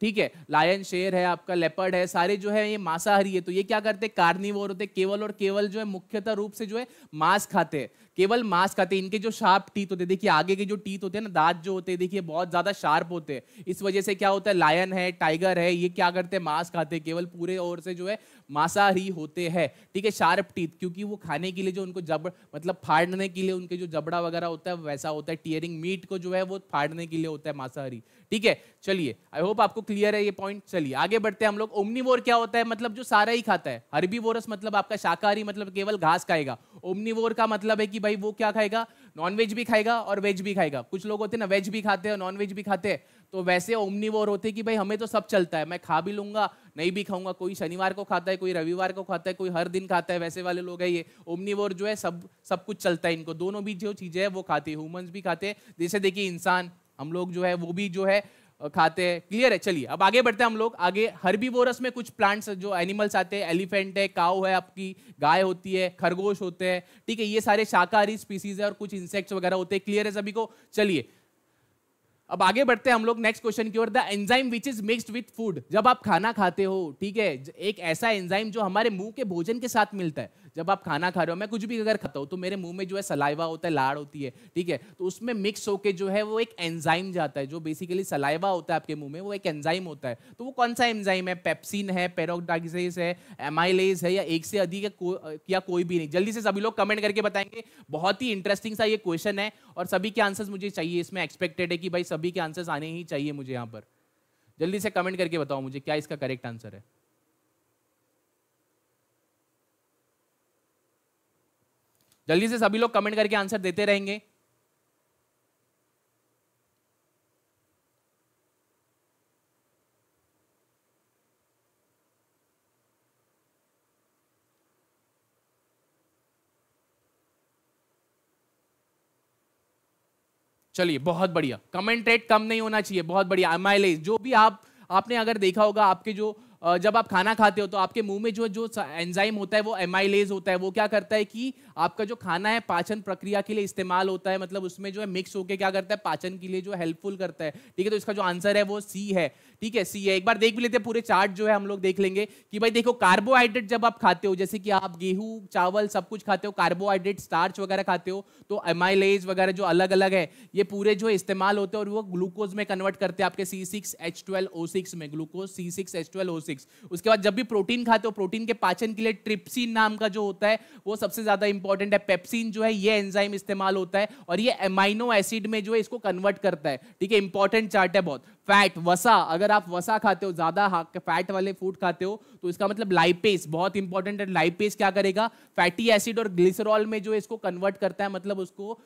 ठीक है लायन शेर है आपका लेपर्ड है सारे जो है ये मांसाहारी है तो ये क्या करते हैं कार्निवोर होते केवल और केवल जो है मुख्यतः रूप से जो है मांस खाते हैं केवल मांस खाते हैं इनके जो शार्प टीथ होते हैं देखिए आगे के जो टीथ होते हैं ना दांत जो होते हैं देखिए बहुत ज्यादा शार्प होते हैं इस वजह से क्या होता है लायन है टाइगर है ये क्या करते हैं मांस खाते हैं केवल पूरे ओर से जो है मांसाहारी होते हैं ठीक है शार्प टीथ क्योंकि वो खाने के लिए जो उनको जब मतलब फाड़ने के लिए उनके जो जबड़ा वगैरह होता है वैसा होता है टीयरिंग मीट को जो है वो फाड़ने के लिए होता है मांसाहारी ठीक है चलिए आई होप आपको क्लियर है ये पॉइंट चलिए आगे बढ़ते हैं हम लोग ओमनीवोर क्या होता है मतलब जो सारा ही खाता है हरबी मतलब आपका शाकाहारी मतलब केवल घास खाएगा ओमनीवोर का मतलब है कि भाई वो क्या खाएगा नॉनवेज भी खाएगा और वेज भी खाएगा कुछ लोग होते हैं ना वेज भी खाते हैं नॉनवेज भी खाते हैं तो वैसे ओमनीवोर होते हैं कि भाई हमें तो सब चलता है मैं खा भी लूंगा नहीं भी खाऊंगा कोई शनिवार को खाता है कोई रविवार को खाता है कोई हर दिन खाता है वैसे वाले लोग है ये ओमनीवोर जो है सब सब कुछ चलता है इनको दोनों भी जो चीज़ें हैं वो खाते हैं ह्यूमंस भी खाते हैं जैसे देखिए इंसान हम लोग जो है वो भी जो है खाते हैं क्लियर है चलिए अब आगे बढ़ते हैं हम लोग आगे हरबी बोरस में कुछ प्लांट्स जो एनिमल्स आते हैं एलिफेंट है काउ है आपकी गाय होती है खरगोश होते हैं ठीक है ये सारे शाकाहारी स्पीसीज है और कुछ इंसेक्ट्स वगैरह होते हैं क्लियर है सभी को चलिए अब आगे बढ़ते हैं हम लोग नेक्स्ट क्वेश्चन की ओर the enzyme which is mixed with food जब आप खाना खाते हो ठीक है एक ऐसा एंजाइम जो हमारे मुंह के भोजन के साथ मिलता है जब आप खाना खा रहे हो मैं कुछ भी अगर खाता हूँ तो मेरे मुंह में जो है सलाइवा होता है लाड़ होती है ठीक है तो उसमें मिक्स होकर जो है वो एक एंजाइम जाता है जो बेसिकली सलाइवा होता है आपके मुंह में वो एक एंजाइम होता है तो वो कौन सा एंजाइम है पेप्सिन है पेरोक्डाइजेस है एमाइलेज है या एक से अधिक या, को, या कोई भी नहीं जल्दी से सभी लोग कमेंट करके बताएंगे बहुत ही इंटरेस्टिंग सा ये क्वेश्चन है और सभी के आंसर्स मुझे चाहिए इसमें एक्सपेक्टेड है कि भाई सभी के आंसर्स आने ही चाहिए मुझे यहाँ पर जल्दी से कमेंट करके बताओ मुझे क्या इसका करेक्ट आंसर है जल्दी से सभी लोग कमेंट करके आंसर देते रहेंगे चलिए बहुत बढ़िया कमेंट रेट कम नहीं होना चाहिए बहुत बढ़िया माइलेज जो भी आप आपने अगर देखा होगा आपके जो जब आप खाना खाते हो तो आपके मुंह में जो जो एंजाइम होता है वो एमाइलेज होता है वो क्या करता है कि आपका जो खाना है पाचन प्रक्रिया के लिए इस्तेमाल होता है मतलब उसमें जो है मिक्स होकर क्या करता है पाचन के लिए जो हेल्पफुल करता है ठीक है तो इसका जो आंसर है वो सी है ठीक है सी है एक बार देख भी लेते हैं पूरे चार्ट जो है हम लोग देख लेंगे कि भाई देखो कार्बोहाइड्रेट जब आप खाते हो जैसे कि आप गेहूं चावल सब कुछ खाते हो कार्बोहाइड्रेट स्टार्च वगैरह खाते हो तो एमाइलेज वगैरह जो अलग अलग है ये पूरे जो इस्तेमाल होते हैं और वो ग्लूकोज में कन्वर्ट करते हैं आपके C six H O six में glucose C six H six six उसके बाद जब भी प्रोटीन खाते हो प्रोटीन के पाचन के लिए ट्रिप्सिन नाम का जो होता है वो सबसे ज़्यादा इंपॉर्टेंट है पेप्सिन जो है ये एंजाइम इस्तेमाल होता है और ये एमाइनो एसिड में जो है इसको कन्वर्ट करता है ठीक है इंपॉर्टेंट चार्ट है बहुत फैट वसा अगर आप वसा खाते हो ज़्यादा फैट वाले फूड खाते हो तो इसका मतलब लाइपेस बहुत इंपॉर्टेंट है लाइपेस क्या करेगा फैटी एसिड और ग्लिसरॉल में जो इसको कन्वर्ट करता है मतलब उसको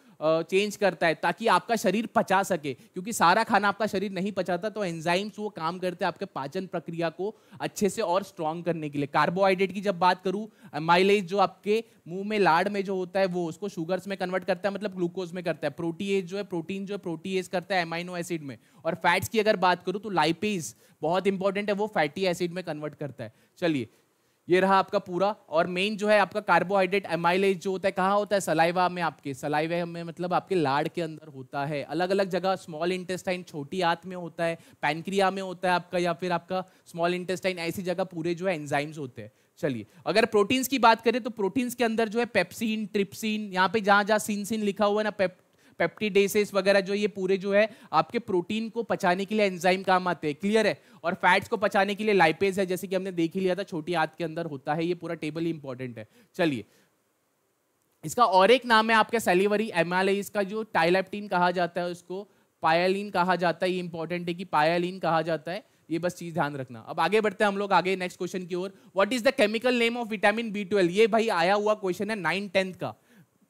चेंज करता है ताकि आपका शरीर पचा सके क्योंकि सारा खाना आपका शरीर नहीं पचाता तो एंजाइम्स वो काम करते हैं आपके पाचन प्रक्रिया को अच्छे से और स्ट्रांग करने के लिए कार्बोहाइड्रेट की जब बात करूँ माइलेज जो आपके मुंह में लाड में जो होता है वो उसको शुगर्स में कन्वर्ट करता है मतलब ग्लूकोज में करता है प्रोटीएज जो है प्रोटीन जो है प्रोटीएज करता है एमाइनो एसिड में और फैट्स की अगर बात करूँ तो लाइपेज बहुत इंपॉर्टेंट है वो फैटी एसिड में कन्वर्ट करता है चलिए ये रहा आपका पूरा और मेन जो है आपका कार्बोहाइड्रेट एमाइलेज जो होता है कहाँ होता है सलाइवा में आपके सलाइवा में मतलब आपके लाड़ के अंदर होता है अलग अलग जगह स्मॉल इंटेस्टाइन छोटी आंत में होता है पैनक्रिया में होता है आपका या फिर आपका स्मॉल इंटेस्टाइन ऐसी जगह पूरे जो है एंजाइम्स होते हैं चलिए अगर प्रोटीन्स की बात करें तो प्रोटीन्स के अंदर जो है पेप्सिन ट्रिप्सिन यहाँ पे जहाँ जहाँ सिन सिन लिखा हुआ है ना पेप पेप्टीडेसिस वगैरह जो ये पूरे जो है आपके प्रोटीन को पचाने के लिए एंजाइम काम आते हैं क्लियर है और फैट्स को पचाने के लिए लाइपेज है जैसे कि हमने देख ही लिया था छोटी आंत के अंदर होता है ये पूरा टेबल ही इंपॉर्टेंट है चलिए इसका और एक नाम है आपका सेलिवरी एमालेज का जो टाइलेप्टीन कहा जाता है उसको पायालिन कहा जाता है ये इंपॉर्टेंट है कि पायालिन कहा जाता है ये बस चीज ध्यान रखना अब आगे बढ़ते हैं हम लोग आगे नेक्स्ट क्वेश्चन की ओर what is the chemical name of vitamin B twelve ये भाई आया हुआ क्वेश्चन है नाइन टेंथ का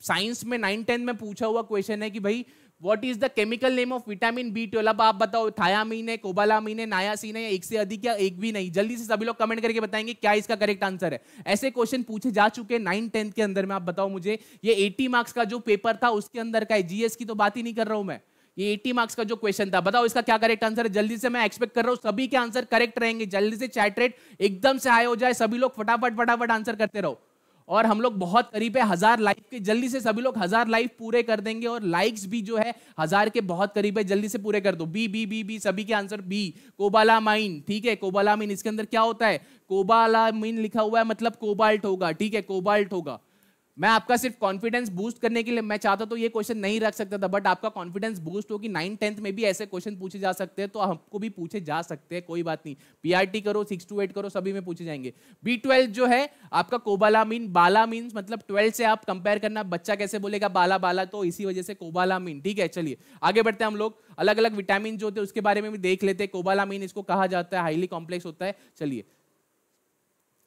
साइंस में नाइन टेन में पूछा हुआ क्वेश्चन है कि भाई what is the chemical name of vitamin B twelve अब आप बताओ थायामीन है कोबालामीन है नायासीन है एक से अधिक या एक भी नहीं जल्दी से सभी लोग कमेंट करके बताएंगे क्या इसका करेक्ट आंसर है ऐसे क्वेश्चन पूछे जा चुके हैं नाइन टेंथ के अंदर में आप बताओ मुझे ये एटी मार्क्स का जो पेपर था उसके अंदर का है जीएस की तो बात ही नहीं कर रहा हूं मैं ये 80 मार्क्स का जो क्वेश्चन था बताओ इसका क्या करेक्ट आंसर है जल्दी से मैं एक्सपेक्ट कर रहा हूँ सभी के आंसर करेक्ट रहेंगे जल्दी से चैट रेट एकदम से हाई हो जाए सभी लोग फटाफट फटाफट आंसर करते रहो और हम लोग बहुत करीब है हजार लाइफ के जल्दी से सभी लोग हजार लाइफ पूरे कर देंगे और लाइक्स भी जो है हजार के बहुत करीब है जल्दी से पूरे कर दो बी बी बी बी सभी के आंसर बी कोबाला माइन ठीक है कोबाला माइन इसके अंदर क्या होता है माइन लिखा हुआ है मतलब कोबाल्ट होगा ठीक है कोबाल्ट होगा मैं आपका सिर्फ कॉन्फिडेंस बूस्ट करने के लिए मैं चाहता तो ये क्वेश्चन नहीं रख सकता था बट आपका कॉन्फिडेंस बूस्ट हो कि नाइन टेंथ में भी ऐसे क्वेश्चन पूछे जा सकते हैं तो हमको भी पूछे जा सकते हैं कोई बात नहीं पीआरटी करो सिक्स टू एट करो सभी में पूछे जाएंगे बी ट्वेल्व जो है आपका कोबालामीन मीन मतलब ट्वेल्थ से आप कंपेयर करना बच्चा कैसे बोलेगा बाला बाला तो इसी वजह से कोबालामीन ठीक है चलिए आगे बढ़ते हैं हम लोग अलग अलग विटामिन जो होते हैं उसके बारे में भी देख लेते हैं मीन इसको कहा जाता है हाईली कॉम्प्लेक्स होता है चलिए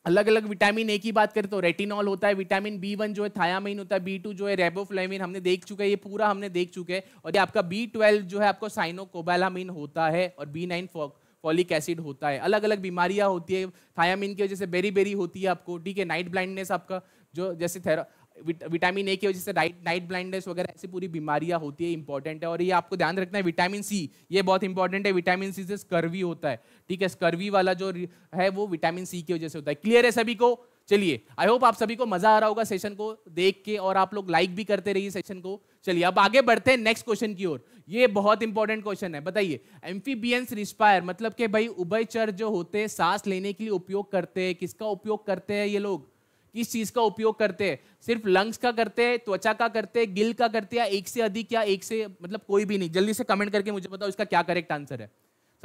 अलग अलग विटामिन ए की बात करें तो रेटिनॉल होता है विटामिन बी वन जो है थायामीन होता है बी टू जो है रेबोफ्लेमिन हमने देख चुके हैं ये पूरा हमने देख चुके हैं और ये आपका बी ट्वेल्व जो है आपको साइनोकोबालामीन होता है और बी नाइन फॉलिक एसिड होता है अलग अलग बीमारियां होती है थायामीन की वजह से बेरी बेरी होती है आपको ठीक है नाइट ब्लाइंडनेस आपका जो जैसे थेरा विटामिन ए की वजह से नाइट नाइट ब्लाइंडनेस वगैरह ऐसी पूरी बीमारियां होती है इंपॉर्टेंट है और ये आपको ध्यान रखना है विटामिन सी ये बहुत इंपॉर्टेंट है विटामिन सी से स्कर्वी होता है ठीक है स्कर्वी वाला जो है वो विटामिन सी की वजह से होता है क्लियर है सभी को चलिए आई होप आप सभी को मजा आ रहा होगा सेशन को देख के और आप लोग लाइक भी करते रहिए सेशन को चलिए अब आगे बढ़ते हैं नेक्स्ट क्वेश्चन की ओर ये बहुत इंपॉर्टेंट क्वेश्चन है बताइए एम्फीबियंस रिस्पायर मतलब के भाई उभयचर जो होते हैं सांस लेने के लिए उपयोग करते हैं किसका उपयोग करते हैं ये लोग किस चीज का उपयोग करते हैं सिर्फ लंग्स का करते हैं त्वचा का करते हैं गिल का करते हैं एक से अधिक या एक से मतलब कोई भी नहीं जल्दी से कमेंट करके मुझे बताओ इसका क्या करेक्ट आंसर है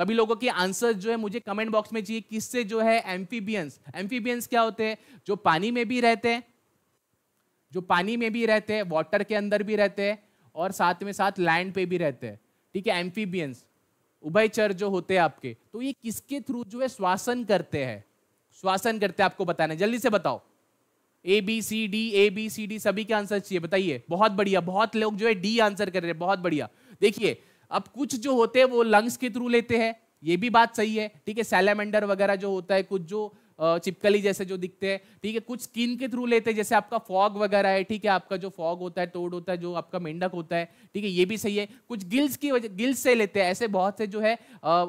सभी लोगों के आंसर जो है मुझे कमेंट बॉक्स में चाहिए किससे जो है एम्फीबियंस एम्फीबियंस क्या होते हैं जो पानी में भी रहते हैं जो पानी में भी रहते हैं वाटर के अंदर भी रहते हैं और साथ में साथ लैंड पे भी रहते हैं ठीक है एम्फीबियंस उभयचर जो होते हैं आपके तो ये किसके थ्रू जो है श्वासन करते हैं श्वासन करते हैं आपको बताना जल्दी से बताओ A B C D A B C D सभी के आंसर चाहिए बताइए बहुत बढ़िया बहुत लोग जो है डी आंसर कर रहे हैं बहुत बढ़िया देखिए अब कुछ जो होते हैं वो लंग्स के थ्रू लेते हैं ये भी बात सही है ठीक है सेलेमेंडर वगैरह जो होता है कुछ जो चिपकली जैसे जो दिखते हैं ठीक है कुछ स्किन के थ्रू लेते हैं जैसे आपका फॉग वगैरह है ठीक है आपका जो फॉग होता है टोड होता है जो आपका मेंढक होता है ठीक है ये भी सही है कुछ गिल्स की वजह गिल्स से लेते हैं ऐसे बहुत से जो है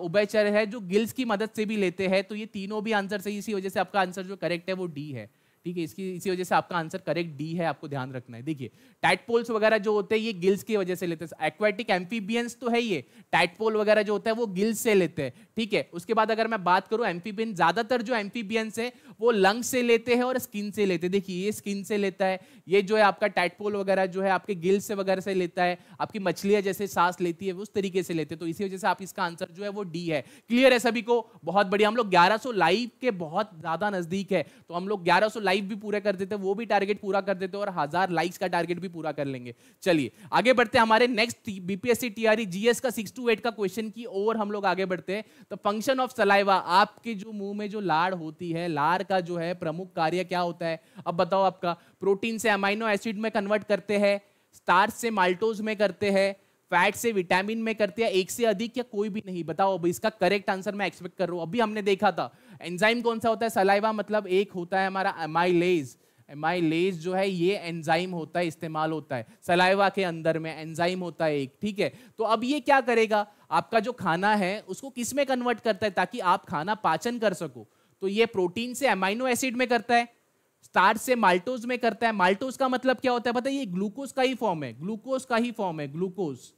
उभयचर है जो गिल्स की मदद से भी लेते हैं तो ये तीनों भी आंसर सही इसी वजह से आपका आंसर जो करेक्ट है वो डी है ठीक है इसकी इसी वजह से आपका आंसर करेक्ट डी है आपको ध्यान रखना है देखिए टाइटपोल्स वगैरह जो होते हैं ये गिल्स की वजह से लेते हैं एक्वाटिक एम्फीबियंस तो है ये टाइटपोल वगैरह जो होता है वो गिल्स से लेते हैं ठीक है उसके बाद अगर मैं बात करूँ एम्फीबियन ज़्यादातर जो एम्फीबियंस है वो लंग्स से लेते हैं और स्किन से लेते हैं देखिए ये स्किन से लेता है ये जो है आपका टाइटपोल वगैरह जो है आपके गिल्स से वगैरह से लेता है आपकी मछलियाँ जैसे सांस लेती है उस तरीके से लेते हैं तो इसी वजह से आप इसका आंसर जो है वो डी है क्लियर है सभी को बहुत बढ़िया हम लोग ग्यारह लाइव के बहुत ज़्यादा नज़दीक है तो हम लोग ग्यारह लाइव भी पूरा कर देते वो भी टारगेट पूरा कर देते और हजार लाइक्स का टारगेट भी पूरा कर लेंगे चलिए आगे बढ़ते हैं हमारे नेक्स्ट बीपीएससी टीआरई जीएस का सिक्स टू एट का क्वेश्चन की ओर हम लोग आगे बढ़ते हैं तो फंक्शन ऑफ सलाइवा आपके जो मुंह में जो लाड़ होती है लार का जो है प्रमुख कार्य क्या होता है अब बताओ आपका प्रोटीन से अमाइनो एसिड में कन्वर्ट करते हैं स्टार्च से माल्टोज में करते हैं फैट से विटामिन में करते हैं एक से अधिक या कोई भी नहीं बताओ अब इसका करेक्ट आंसर मैं एक्सपेक्ट कर रहा हूँ अभी हमने देखा था एंजाइम कौन सा होता है सलाइवा मतलब एक होता है हमारा एमाइलेज एमाइलेज जो है ये एंजाइम होता है इस्तेमाल होता है सलाइवा के अंदर में एंजाइम होता है एक ठीक है तो अब ये क्या करेगा आपका जो खाना है उसको किस में कन्वर्ट करता है ताकि आप खाना पाचन कर सको तो ये प्रोटीन से अमाइनो एसिड में करता है स्टार्च से माल्टोज में करता है माल्टोज का मतलब क्या होता है बताइए ग्लूकोज का ही फॉर्म है ग्लूकोज का ही फॉर्म है ग्लूकोज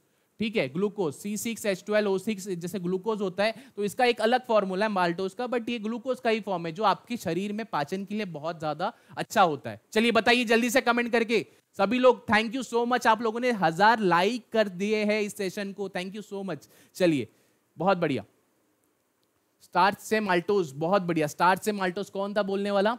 ठीक है glucose C six H twelve O six जैसे ग्लूकोज होता है तो इसका एक अलग फॉर्मूला है माल्टोज का बट ये ग्लूकोज का ही फॉर्म है जो आपके शरीर में पाचन के लिए बहुत ज्यादा अच्छा होता है चलिए बताइए जल्दी से कमेंट करके सभी लोग थैंक यू सो मच आप लोगों ने हजार लाइक कर दिए हैं इस सेशन को थैंक यू सो मच चलिए बहुत बढ़िया स्टार्च से माल्टोज बहुत बढ़िया स्टार्च से माल्टोज कौन था बोलने वाला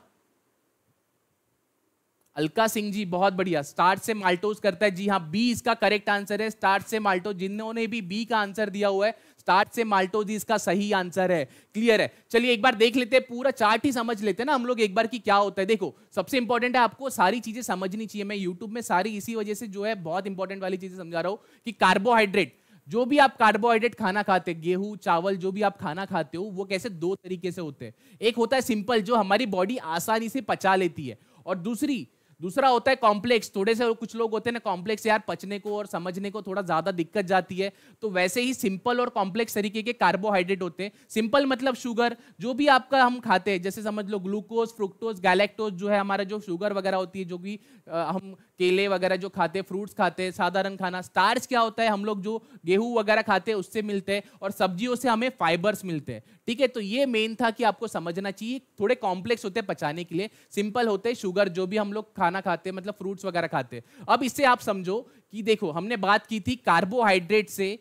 अलका सिंह जी बहुत बढ़िया स्टार्ट से माल्टोज करता है जी हाँ बी इसका करेक्ट आंसर है स्टार्ट से माल्टो जिन्होंने भी बी का आंसर दिया हुआ है स्टार्ट से माल्टोज इसका सही आंसर है क्लियर है चलिए एक बार देख लेते हैं पूरा चार्ट ही समझ लेते हैं ना हम लोग एक बार की क्या होता है देखो सबसे इंपॉर्टेंट है आपको सारी चीजें समझनी चाहिए मैं यूट्यूब में सारी इसी वजह से जो है बहुत इंपॉर्टेंट वाली चीजें समझा रहा हूँ कि कार्बोहाइड्रेट जो भी आप कार्बोहाइड्रेट खाना खाते गेहूं चावल जो भी आप खाना खाते हो वो कैसे दो तरीके से होते हैं एक होता है सिंपल जो हमारी बॉडी आसानी से पचा लेती है और दूसरी दूसरा होता है कॉम्प्लेक्स थोड़े से कुछ लोग होते हैं ना कॉम्प्लेक्स यार पचने को और समझने को थोड़ा ज़्यादा दिक्कत जाती है तो वैसे ही सिंपल और कॉम्प्लेक्स तरीके के कार्बोहाइड्रेट होते हैं सिंपल मतलब शुगर जो भी आपका हम खाते हैं जैसे समझ लो ग्लूकोज फ्रुक्टोज गैलेक्टोज जो है हमारा जो शुगर वगैरह होती है जो भी हम केले वगैरह जो खाते हैं फ्रूट्स खाते हैं साधारण खाना स्टार्च क्या होता है हम लोग जो गेहूं वगैरह खाते हैं उससे मिलते हैं और सब्जियों से हमें फाइबर्स मिलते हैं ठीक है तो ये मेन था कि आपको समझना चाहिए थोड़े कॉम्प्लेक्स होते हैं पचाने के लिए सिंपल होते हैं शुगर जो भी हम लोग खाना खाते हैं मतलब फ्रूट्स वगैरह खाते हैं अब इससे आप समझो कि देखो हमने बात की थी कार्बोहाइड्रेट से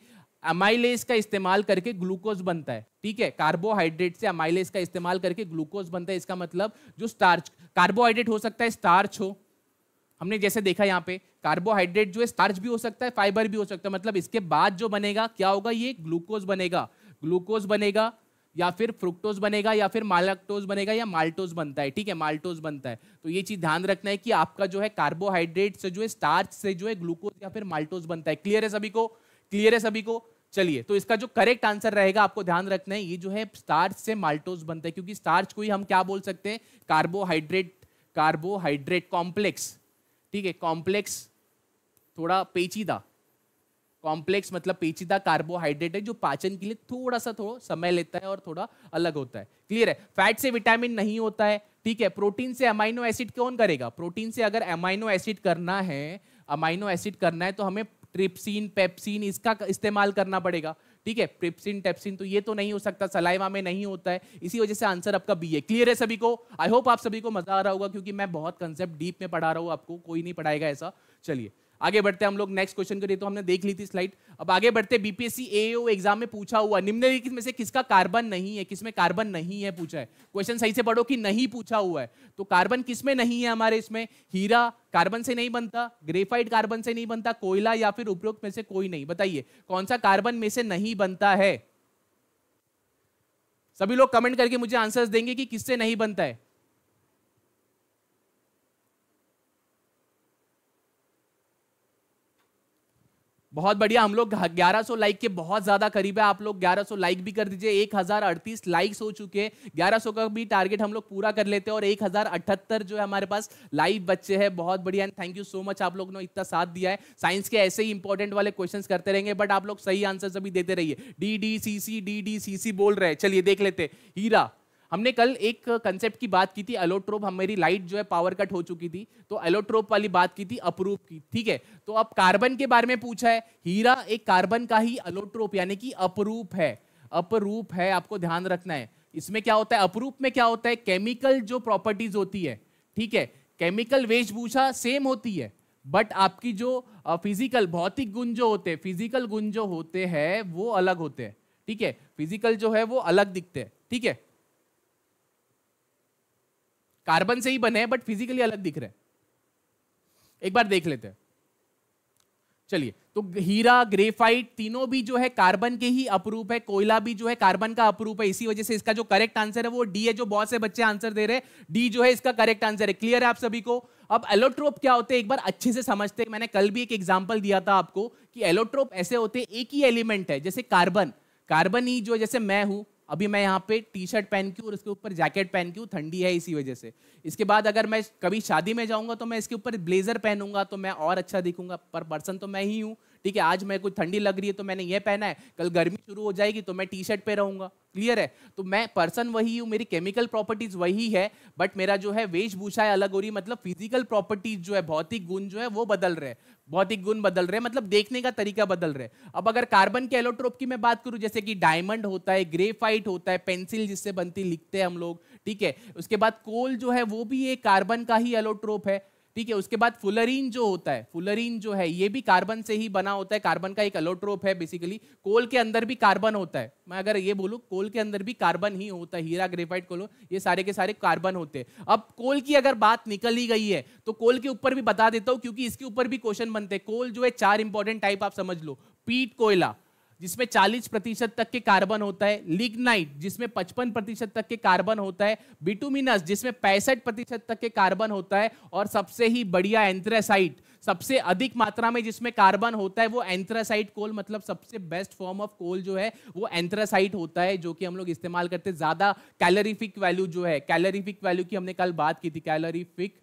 अमाइलेज का इस्तेमाल करके ग्लूकोज बनता है ठीक है कार्बोहाइड्रेट से अमाइलेज का इस्तेमाल करके ग्लूकोज बनता है इसका मतलब जो स्टार्च कार्बोहाइड्रेट हो सकता है स्टार्च हो हमने जैसे देखा यहाँ पे कार्बोहाइड्रेट जो है स्टार्च भी हो सकता है फाइबर भी हो सकता है मतलब इसके बाद जो बनेगा क्या होगा ये ग्लूकोज बनेगा ग्लूकोज बनेगा या फिर फ्रुक्टोज बनेगा या फिर मालक्टोज बनेगा या माल्टोज बनता है ठीक है माल्टोज बनता है तो ये चीज ध्यान रखना है कि आपका जो है कार्बोहाइड्रेट से जो है स्टार्च से जो है ग्लूकोज या फिर माल्टोज बनता है क्लियर है सभी को क्लियर है सभी को चलिए तो इसका जो करेक्ट आंसर रहेगा आपको ध्यान रखना है ये जो है स्टार्च से माल्टोज बनता है क्योंकि स्टार्च को ही हम क्या बोल सकते हैं कार्बोहाइड्रेट कार्बोहाइड्रेट कॉम्प्लेक्स ठीक है कॉम्प्लेक्स थोड़ा पेचीदा कॉम्प्लेक्स मतलब पेचीदा कार्बोहाइड्रेट है जो पाचन के लिए थोड़ा सा थोड़ा समय लेता है और थोड़ा अलग होता है क्लियर है फैट से विटामिन नहीं होता है ठीक है प्रोटीन से अमाइनो एसिड कौन करेगा प्रोटीन से अगर अमाइनो एसिड करना है अमाइनो एसिड करना है तो हमें ट्रिप्सिन पेप्सिन इसका इस्तेमाल करना पड़ेगा ठीक है प्रिप्सिन टेप्सिन तो ये तो नहीं हो सकता सलाइवा में नहीं होता है इसी वजह से आंसर आपका बी है क्लियर है सभी को आई होप आप सभी को मजा आ रहा होगा क्योंकि मैं बहुत कंसेप्ट डीप में पढ़ा रहा हूँ आपको कोई नहीं पढ़ाएगा ऐसा चलिए आगे बढ़ते हम लोग नेक्स्ट क्वेश्चन करिए तो हमने देख ली थी स्लाइड अब आगे बढ़ते बीपीएससी एओ एग्जाम में पूछा हुआ निम्नलिखित में से किसका कार्बन नहीं है किसमें कार्बन नहीं है पूछा है क्वेश्चन सही से पढ़ो कि नहीं पूछा हुआ है तो कार्बन किसमें नहीं है हमारे इसमें हीरा कार्बन से नहीं बनता ग्रेफाइट कार्बन से नहीं बनता कोयला या फिर उपरोक्त में से कोई नहीं बताइए कौन सा कार्बन में से नहीं बनता है सभी लोग कमेंट करके मुझे आंसर्स देंगे कि किससे नहीं बनता है बहुत बढ़िया हम लोग 1100 लाइक के बहुत ज्यादा करीब है आप लोग 1100 लाइक भी कर दीजिए अड़तीस लाइक्स हो चुके हैं 1100 का भी टारगेट हम लोग पूरा कर लेते हैं और अठहत्तर जो है हमारे पास लाइव बच्चे हैं बहुत बढ़िया and thank you so much आप लोग ने इतना साथ दिया है साइंस के ऐसे ही इंपॉर्टेंट वाले क्वेश्चन करते रहेंगे बट आप लोग सही आंसर अभी देते रहिए D D C C D D C C बोल रहे हैं चलिए देख लेते हीरा हमने कल एक कंसेप्ट की बात की थी एलोट्रोप हमारी लाइट जो है पावर कट हो चुकी थी तो एलोट्रोप वाली बात की थी अप्रूप की ठीक है तो अब कार्बन के बारे में पूछा है हीरा एक कार्बन का ही एलोट्रोप यानी कि अपरूप है अपरूप है आपको ध्यान रखना है इसमें क्या होता है अपरूप में क्या होता है केमिकल जो प्रॉपर्टीज होती है ठीक है केमिकल वेशभूषा सेम होती है बट आपकी जो फिजिकल भौतिक गुण जो होते हैं फिजिकल गुण जो होते हैं वो अलग होते हैं ठीक है फिजिकल जो है वो अलग दिखते हैं ठीक है कार्बन से ही बने हैं बट फिजिकली अलग दिख रहे हैं एक बार देख लेते हैं चलिए तो हीरा ग्रेफाइट तीनों भी जो है कार्बन के ही अपरूप है कोयला भी जो है कार्बन का अपरूप है इसी वजह से इसका जो करेक्ट आंसर है वो डी है जो बहुत से बच्चे आंसर दे रहे हैं डी जो है इसका करेक्ट आंसर है क्लियर है आप सभी को अब एलोट्रोप क्या होते हैं एक बार अच्छे से समझते हैं मैंने कल भी एक एग्जाम्पल दिया था आपको कि एलोट्रोप ऐसे होते हैं एक ही एलिमेंट है जैसे कार्बन कार्बन ही जो जैसे मैं हूं अभी मैं यहाँ पे टी शर्ट पहन के और इसके ऊपर जैकेट पहन के ठंडी है इसी वजह से इसके बाद अगर मैं कभी शादी में जाऊँगा तो मैं इसके ऊपर ब्लेजर पहनूंगा तो मैं और अच्छा दिखूंगा पर पर्सन तो मैं ही हूँ ठीक है आज मैं कुछ ठंडी लग रही है तो मैंने ये पहना है कल गर्मी शुरू हो जाएगी तो मैं टी शर्ट पे रहूंगा क्लियर है तो मैं पर्सन वही हूँ मेरी केमिकल प्रॉपर्टीज वही है बट मेरा जो है वेशभूषाएं अलग हो रही मतलब फिजिकल प्रॉपर्टीज जो है भौतिक गुण जो है वो बदल रहे भौतिक गुण बदल रहे मतलब देखने का तरीका बदल रहे अब अगर कार्बन के एलोट्रोप की मैं बात करूं जैसे कि डायमंड होता है ग्रेफाइट होता है पेंसिल जिससे बनती लिखते हैं हम लोग ठीक है उसके बाद कोल जो है वो भी एक कार्बन का ही एलोट्रोप है ठीक है उसके बाद फुलरीन जो होता है फुलरीन जो है ये भी कार्बन से ही बना होता है कार्बन का एक अलोट्रोप है बेसिकली कोल के अंदर भी कार्बन होता है मैं अगर ये बोलूँ कोल के अंदर भी कार्बन ही होता है हीरा ग्रेफाइट कोलो ये सारे के सारे कार्बन होते हैं अब कोल की अगर बात निकल ही गई है तो कोल के ऊपर भी बता देता हूँ क्योंकि इसके ऊपर भी क्वेश्चन बनते हैं कोल जो है चार इंपॉर्टेंट टाइप आप समझ लो पीट कोयला जिसमें 40 प्रतिशत तक के कार्बन होता है लिग्नाइट जिसमें पचपन प्रतिशत तक के कार्बन होता है बिटुमिनस जिसमें पैंसठ प्रतिशत तक के कार्बन होता है और सबसे ही बढ़िया एंथ्रासाइट सबसे अधिक मात्रा में जिसमें कार्बन होता है वो एंथ्रासाइट कोल मतलब सबसे बेस्ट फॉर्म ऑफ कोल जो है वो एंथ्रासाइट होता है जो कि हम लोग इस्तेमाल करते हैं ज्यादा कैलोरीफिक वैल्यू जो है कैलोरीफिक वैल्यू की हमने कल बात की थी कैलोरीफिक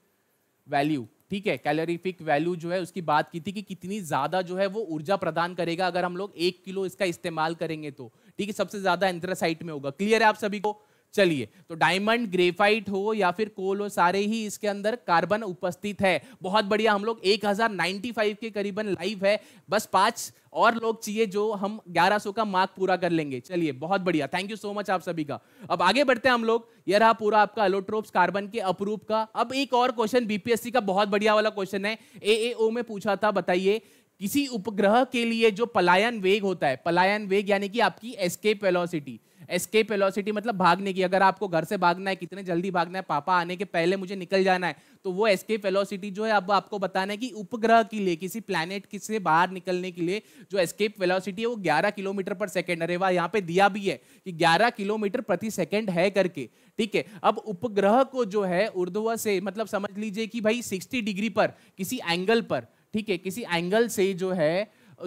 वैल्यू ठीक है कैलोरीफिक वैल्यू जो है उसकी बात की थी कि कितनी ज़्यादा जो है वो ऊर्जा प्रदान करेगा अगर हम लोग एक किलो इसका इस्तेमाल करेंगे तो ठीक है सबसे ज़्यादा एंथ्रासाइट में होगा क्लियर है आप सभी को चलिए तो डायमंड ग्रेफाइट हो या फिर कोल हो सारे ही इसके अंदर कार्बन उपस्थित है बहुत बढ़िया हम लोग 1095 के करीबन लाइव है बस पांच और लोग चाहिए जो हम 1100 का मार्क पूरा कर लेंगे चलिए बहुत बढ़िया थैंक यू सो मच आप सभी का अब आगे बढ़ते हैं हम लोग यह रहा पूरा आपका अलोट्रोप्स कार्बन के अप्रूप का अब एक और क्वेश्चन बीपीएससी का बहुत बढ़िया वाला क्वेश्चन है ए में पूछा था बताइए किसी उपग्रह के लिए जो पलायन वेग होता है पलायन वेग यानी कि आपकी एस्केप वेलोसिटी एस्केप वेलोसिटी मतलब भागने की अगर आपको घर से भागना है कितने जल्दी भागना है पापा आने के पहले मुझे निकल जाना है तो वो एस्केप वेलोसिटी जो है अब आपको बताना है कि उपग्रह के लिए किसी प्लानट से बाहर निकलने के लिए जो एस्केप वेलोसिटी है वो ग्यारह किलोमीटर पर सेकेंड अरे वाह यहाँ पे दिया भी है कि ग्यारह किलोमीटर प्रति सेकेंड है करके ठीक है अब उपग्रह को जो है उर्दू से मतलब समझ लीजिए कि भाई सिक्सटी डिग्री पर किसी एंगल पर ठीक है किसी एंगल से जो है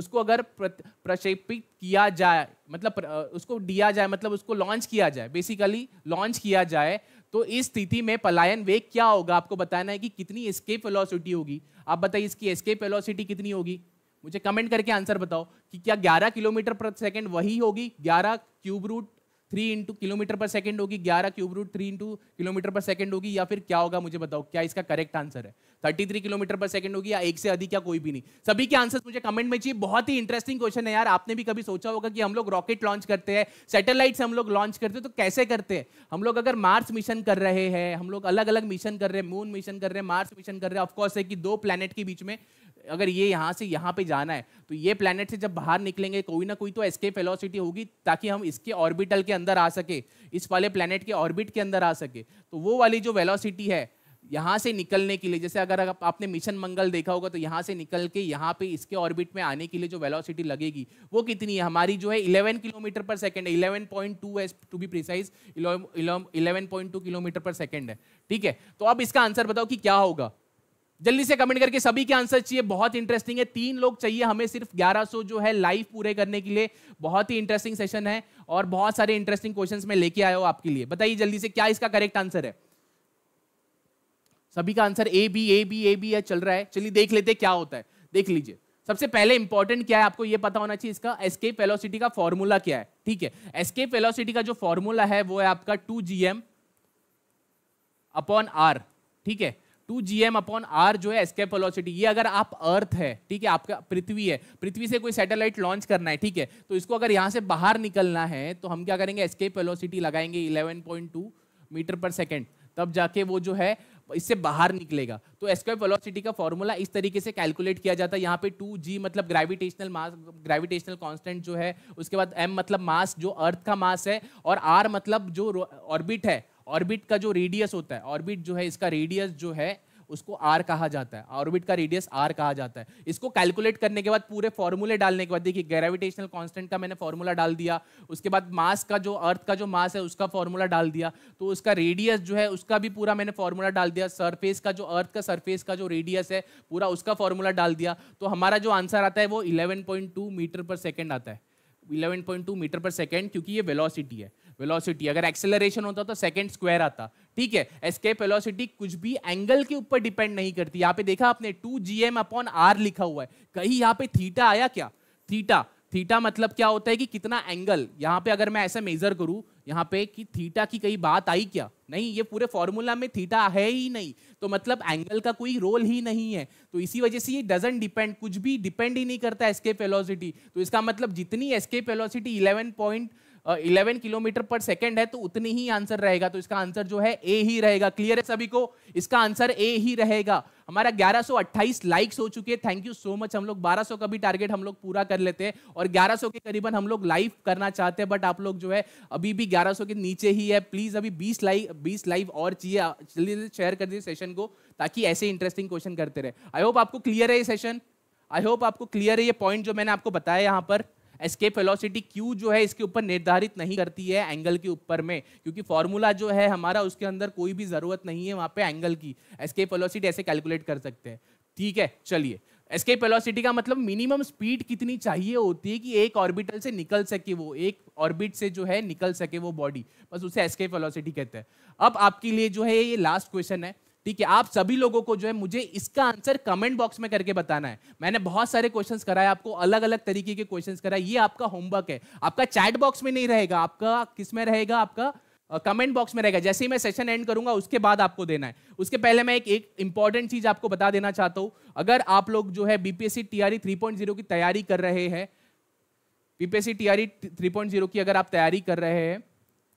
उसको अगर प्रक्षेपित किया जाए मतलब उसको दिया जाए मतलब उसको लॉन्च किया जाए बेसिकली लॉन्च किया जाए तो इस स्थिति में पलायन वेग क्या होगा आपको बताना है कि कितनी एस्केप वेलोसिटी होगी आप बताइए इसकी एस्केप वेलोसिटी कितनी होगी मुझे कमेंट करके आंसर बताओ कि क्या 11 किलोमीटर पर सेकंड वही होगी 11 cube root three into kilometre पर सेकंड होगी 11 cube root three into kilometre पर सेकंड होगी या फिर क्या होगा मुझे बताओ क्या इसका करेक्ट आंसर है थर्टी थ्री किलोमीटर पर सेकंड होगी या एक से अधिक या कोई भी नहीं सभी के आंसर्स मुझे कमेंट में चाहिए बहुत ही इंटरेस्टिंग क्वेश्चन है यार आपने भी कभी सोचा होगा कि हम लोग रॉकेट लॉन्च करते हैं सैटेलाइट हम लोग लॉन्च करते हैं तो कैसे करते हैं हम लोग अगर मार्स मिशन कर रहे हैं हम लोग अलग अलग मिशन कर रहे हैं मून मिशन कर रहे हैं मार्स मिशन कर रहे हैं ऑफकोर्स है कि दो प्लेनेट के बीच में अगर ये यहाँ से यहाँ पे जाना है तो ये प्लानट से जब बाहर निकलेंगे कोई ना कोई तो एस्केप वेलोसिटी होगी ताकि हम इसके ऑर्बिटल के अंदर आ सके इस वाले प्लानट के ऑर्बिट के अंदर आ सके तो वो वाली जो वेलोसिटी है यहाँ से निकलने के लिए जैसे अगर आपने मिशन मंगल देखा होगा तो यहाँ से निकल के यहाँ पे इसके ऑर्बिट में आने के लिए जो वेलोसिटी लगेगी वो कितनी है हमारी जो है 11 किलोमीटर पर सेकंड है 11.2 है to be precise two kilometre पर सेकेंड है ठीक है तो अब इसका आंसर बताओ कि क्या होगा जल्दी से कमेंट करके सभी के आंसर चाहिए बहुत इंटरेस्टिंग है तीन लोग चाहिए हमें सिर्फ 1100 जो है लाइव पूरे करने के लिए बहुत ही इंटरेस्टिंग सेशन है और बहुत सारे इंटरेस्टिंग क्वेश्चंस में लेके आया हो आपके लिए बताइए जल्दी से क्या इसका करेक्ट आंसर है सभी का answer A B A B A B चल रहा है चलिए देख लेते क्या होता है देख लीजिए सबसे पहले इंपॉर्टेंट क्या है आपको ये पता होना चाहिए इसका एस्केप वेलोसिटी का फॉर्मूला क्या है ठीक है एस्केप वेलोसिटी का जो फॉर्मूला है वो है आपका two G M upon R ठीक है two G M upon R जो है एस्केप वेलोसिटी ये अगर आप अर्थ है ठीक है आपका पृथ्वी है पृथ्वी से कोई सैटेलाइट लॉन्च करना है ठीक है तो इसको अगर यहाँ से बाहर निकलना है तो हम क्या करेंगे एस्केप वेलोसिटी लगाएंगे इलेवन मीटर पर सेकेंड तब जाके वो जो है इससे बाहर निकलेगा तो एस्केप वेलोसिटी का फॉर्मूला इस तरीके से कैलकुलेट किया जाता है यहाँ पे टू जी मतलब ग्रेविटेशनल मास ग्रेविटेशनल कांस्टेंट जो है उसके बाद एम मतलब मास जो अर्थ का मास है और आर मतलब जो ऑर्बिट है ऑर्बिट का जो रेडियस होता है ऑर्बिट जो है इसका रेडियस जो है उसको आर कहा जाता है ऑर्बिट का रेडियस आर कहा जाता है इसको कैलकुलेट करने के बाद पूरे फॉर्मूले डालने के बाद देखिए ग्रेविटेशनल कांस्टेंट का मैंने फॉर्मूला डाल दिया उसके बाद मास का जो अर्थ का जो मास है उसका फॉर्मूला डाल दिया तो उसका रेडियस जो है उसका भी पूरा मैंने फॉर्मूला डाल दिया सरफेस का जो अर्थ का सरफेस का जो रेडियस है पूरा उसका फॉर्मूला डाल दिया तो हमारा जो आंसर आता है वो इलेवन मीटर पर सेकेंड आता है 11.2 मीटर पर सेकेंड क्योंकि ये वेलोसिटी है वेलोसिटी अगर एक्सेलरेशन होता तो सेकंड स्क्वायर आता ठीक है एस्केप वेलोसिटी कुछ भी एंगल के ऊपर डिपेंड नहीं करती यहाँ पे देखा आपने two G M upon R लिखा हुआ है कहीं यहाँ पे थीटा आया क्या थीटा थीटा मतलब क्या होता है कि कितना एंगल यहाँ पे अगर मैं ऐसे मेजर करूँ यहाँ पे कि थीटा की कहीं बात आई क्या नहीं ये पूरे फॉर्मूला में थीटा है ही नहीं तो मतलब एंगल का कोई रोल ही नहीं है तो इसी वजह से ये डजेंट डिपेंड कुछ भी डिपेंड ही नहीं करता एस्केप वेलोसिटी तो इसका मतलब जितनी escape velocity eleven point eleven kilometre पर सेकेंड है तो उतनी ही आंसर रहेगा तो इसका आंसर जो है ए ही रहेगा क्लियर है सभी को इसका आंसर ए ही रहेगा हमारा 1128 लाइक्स हो चुके हैं थैंक यू सो मच हम लोग 1200 का भी टारगेट हम लोग पूरा कर लेते हैं और 1100 के करीबन हम लोग लाइव करना चाहते हैं बट आप लोग जो है अभी भी 1100 के नीचे ही है प्लीज अभी 20 लाइव 20 लाइव और चाहिए जल्दी शेयर कर दीजिए सेशन को ताकि ऐसे इंटरेस्टिंग क्वेश्चन करते रहे आई होप आपको क्लियर है ये सेशन आई होप आपको क्लियर है ये पॉइंट जो मैंने आपको बताया यहाँ पर एस्केप वेलोसिटी क्यू जो है इसके ऊपर निर्धारित नहीं करती है एंगल के ऊपर में क्योंकि फॉर्मूला जो है हमारा उसके अंदर कोई भी ज़रूरत नहीं है वहाँ पे एंगल की एस्केप वेलोसिटी ऐसे कैलकुलेट कर सकते हैं ठीक है चलिए एस्केप वेलोसिटी का मतलब मिनिमम स्पीड कितनी चाहिए होती है कि एक ऑर्बिटल से निकल सके वो एक ऑर्बिट से जो है निकल सके वो बॉडी बस उसे एस्केप वेलोसिटी कहते हैं अब आपके लिए जो है ये लास्ट क्वेश्चन है ठीक है आप सभी लोगों को जो है मुझे इसका आंसर कमेंट बॉक्स में करके बताना है मैंने बहुत सारे क्वेश्चंस कराए आपको अलग अलग तरीके के क्वेश्चंस कराए ये आपका होमवर्क है आपका चैट बॉक्स में नहीं रहेगा आपका किस में रहेगा आपका कमेंट बॉक्स में रहेगा जैसे ही मैं सेशन एंड करूंगा उसके बाद आपको देना है उसके पहले मैं एक एक इंपॉर्टेंट चीज आपको बता देना चाहता हूँ अगर आप लोग जो है बीपीएससी टीआरई 3.0 की तैयारी कर रहे हैं बीपीएससी टीआरई 3.0 की अगर आप तैयारी कर रहे हैं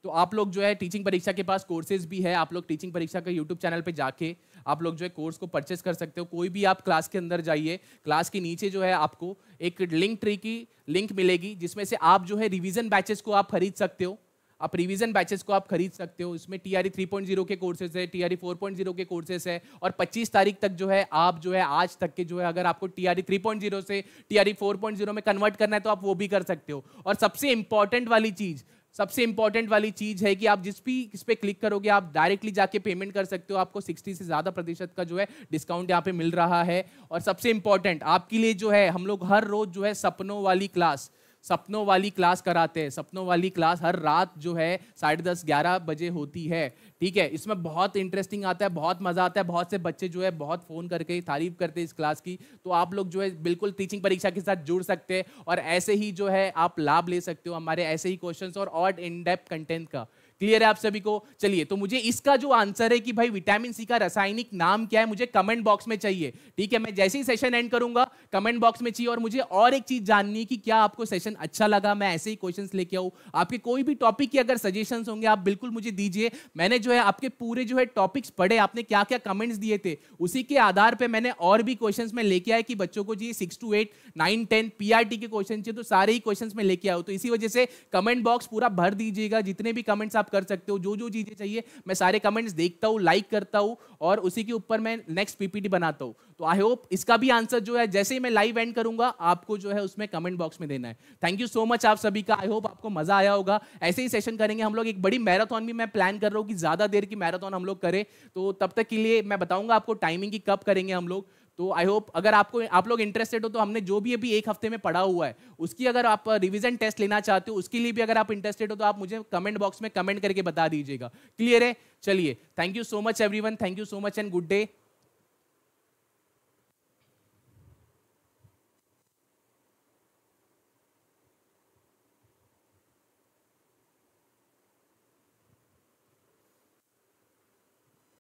तो आप लोग जो है टीचिंग परीक्षा के पास कोर्सेज भी है आप लोग टीचिंग परीक्षा का यूट्यूब चैनल पे जाके आप लोग जो है कोर्स को परचेस कर सकते हो कोई भी आप क्लास के अंदर जाइए क्लास के नीचे जो है आपको एक लिंक ट्री की लिंक मिलेगी जिसमें से आप जो है रिविजन बैचेस को आप खरीद सकते हो आप रिविजन बैचेस को आप खरीद सकते हो इसमें T R three point zero के कोर्सेज है T R four point zero के कोर्सेज है और पच्चीस तारीख तक जो है आप जो है आज तक के जो है अगर आपको T R three point zero से T R four point zero में कन्वर्ट करना है तो आप वो भी कर सकते हो और सबसे इंपॉर्टेंट वाली चीज़ सबसे इंपॉर्टेंट वाली चीज है कि आप जिस भी इस पे क्लिक करोगे आप डायरेक्टली जाके पेमेंट कर सकते हो आपको 60 से ज्यादा प्रतिशत का जो है डिस्काउंट यहाँ पे मिल रहा है और सबसे इंपॉर्टेंट आपके लिए जो है हम लोग हर रोज जो है सपनों वाली क्लास सपनों वाली क्लास कराते हैं सपनों वाली क्लास हर रात जो है साढ़े दस ग्यारह बजे होती है ठीक है इसमें बहुत इंटरेस्टिंग आता है बहुत मज़ा आता है बहुत से बच्चे जो है बहुत फ़ोन करके तारीफ करते हैं इस क्लास की तो आप लोग जो है बिल्कुल टीचिंग परीक्षा के साथ जुड़ सकते हैं और ऐसे ही जो है आप लाभ ले सकते हो हमारे ऐसे ही क्वेश्चन और ऑट इन डेप्थ कंटेंट का क्लियर है आप सभी को चलिए तो मुझे इसका जो आंसर है कि भाई विटामिन सी का रासायनिक नाम क्या है मुझे कमेंट बॉक्स में चाहिए ठीक है मैं जैसे ही सेशन एंड करूंगा कमेंट बॉक्स में चाहिए और मुझे और एक चीज जाननी है कि क्या आपको सेशन अच्छा लगा मैं ऐसे ही क्वेश्चंस लेके आऊँ आपके कोई भी टॉपिक के अगर सजेशन होंगे आप बिल्कुल मुझे दीजिए मैंने जो है आपके पूरे जो है टॉपिक्स पढ़े आपने क्या क्या कमेंट्स दिए थे उसी के आधार पर मैंने और भी क्वेश्चन में लेके आए कि बच्चों को G six to eight nine ten P के क्वेश्चन चाहिए तो सारे ही क्वेश्चन में लेके आओ तो इसी वजह से कमेंट बॉक्स पूरा भर दीजिएगा जितने भी कमेंट्स आप कर सकते हो जो जो चीजें चाहिए मैं सारे कमेंट्स देखता हूँ लाइक करता हूँ और उसी के ऊपर मैं नेक्स्ट पीपीटी बनाता हूँ तो आई होप इसका भी आंसर जो है जैसे ही मैं लाइव एंड करूंगा आपको जो है उसमें कमेंट बॉक्स में देना है थैंक यू सो मच आप सभी का आई होप आपको मजा आया होगा ऐसे ही सेशन करेंगे हम लोग एक बड़ी मैराथन भी मैं प्लान कर रहा हूँ कि ज्यादा देर की मैराथन हम लोग करें तो तब तक के लिए मैं बताऊंगा आपको टाइमिंग की कब करेंगे हम लोग तो आई होप अगर आपको आप लोग इंटरेस्टेड हो तो हमने जो भी अभी एक हफ्ते में पढ़ा हुआ है उसकी अगर आप रिवीजन टेस्ट लेना चाहते हो उसके लिए भी अगर आप इंटरेस्टेड हो तो आप मुझे कमेंट बॉक्स में कमेंट करके बता दीजिएगा क्लियर है चलिए thank you so much everyone thank you so much and good day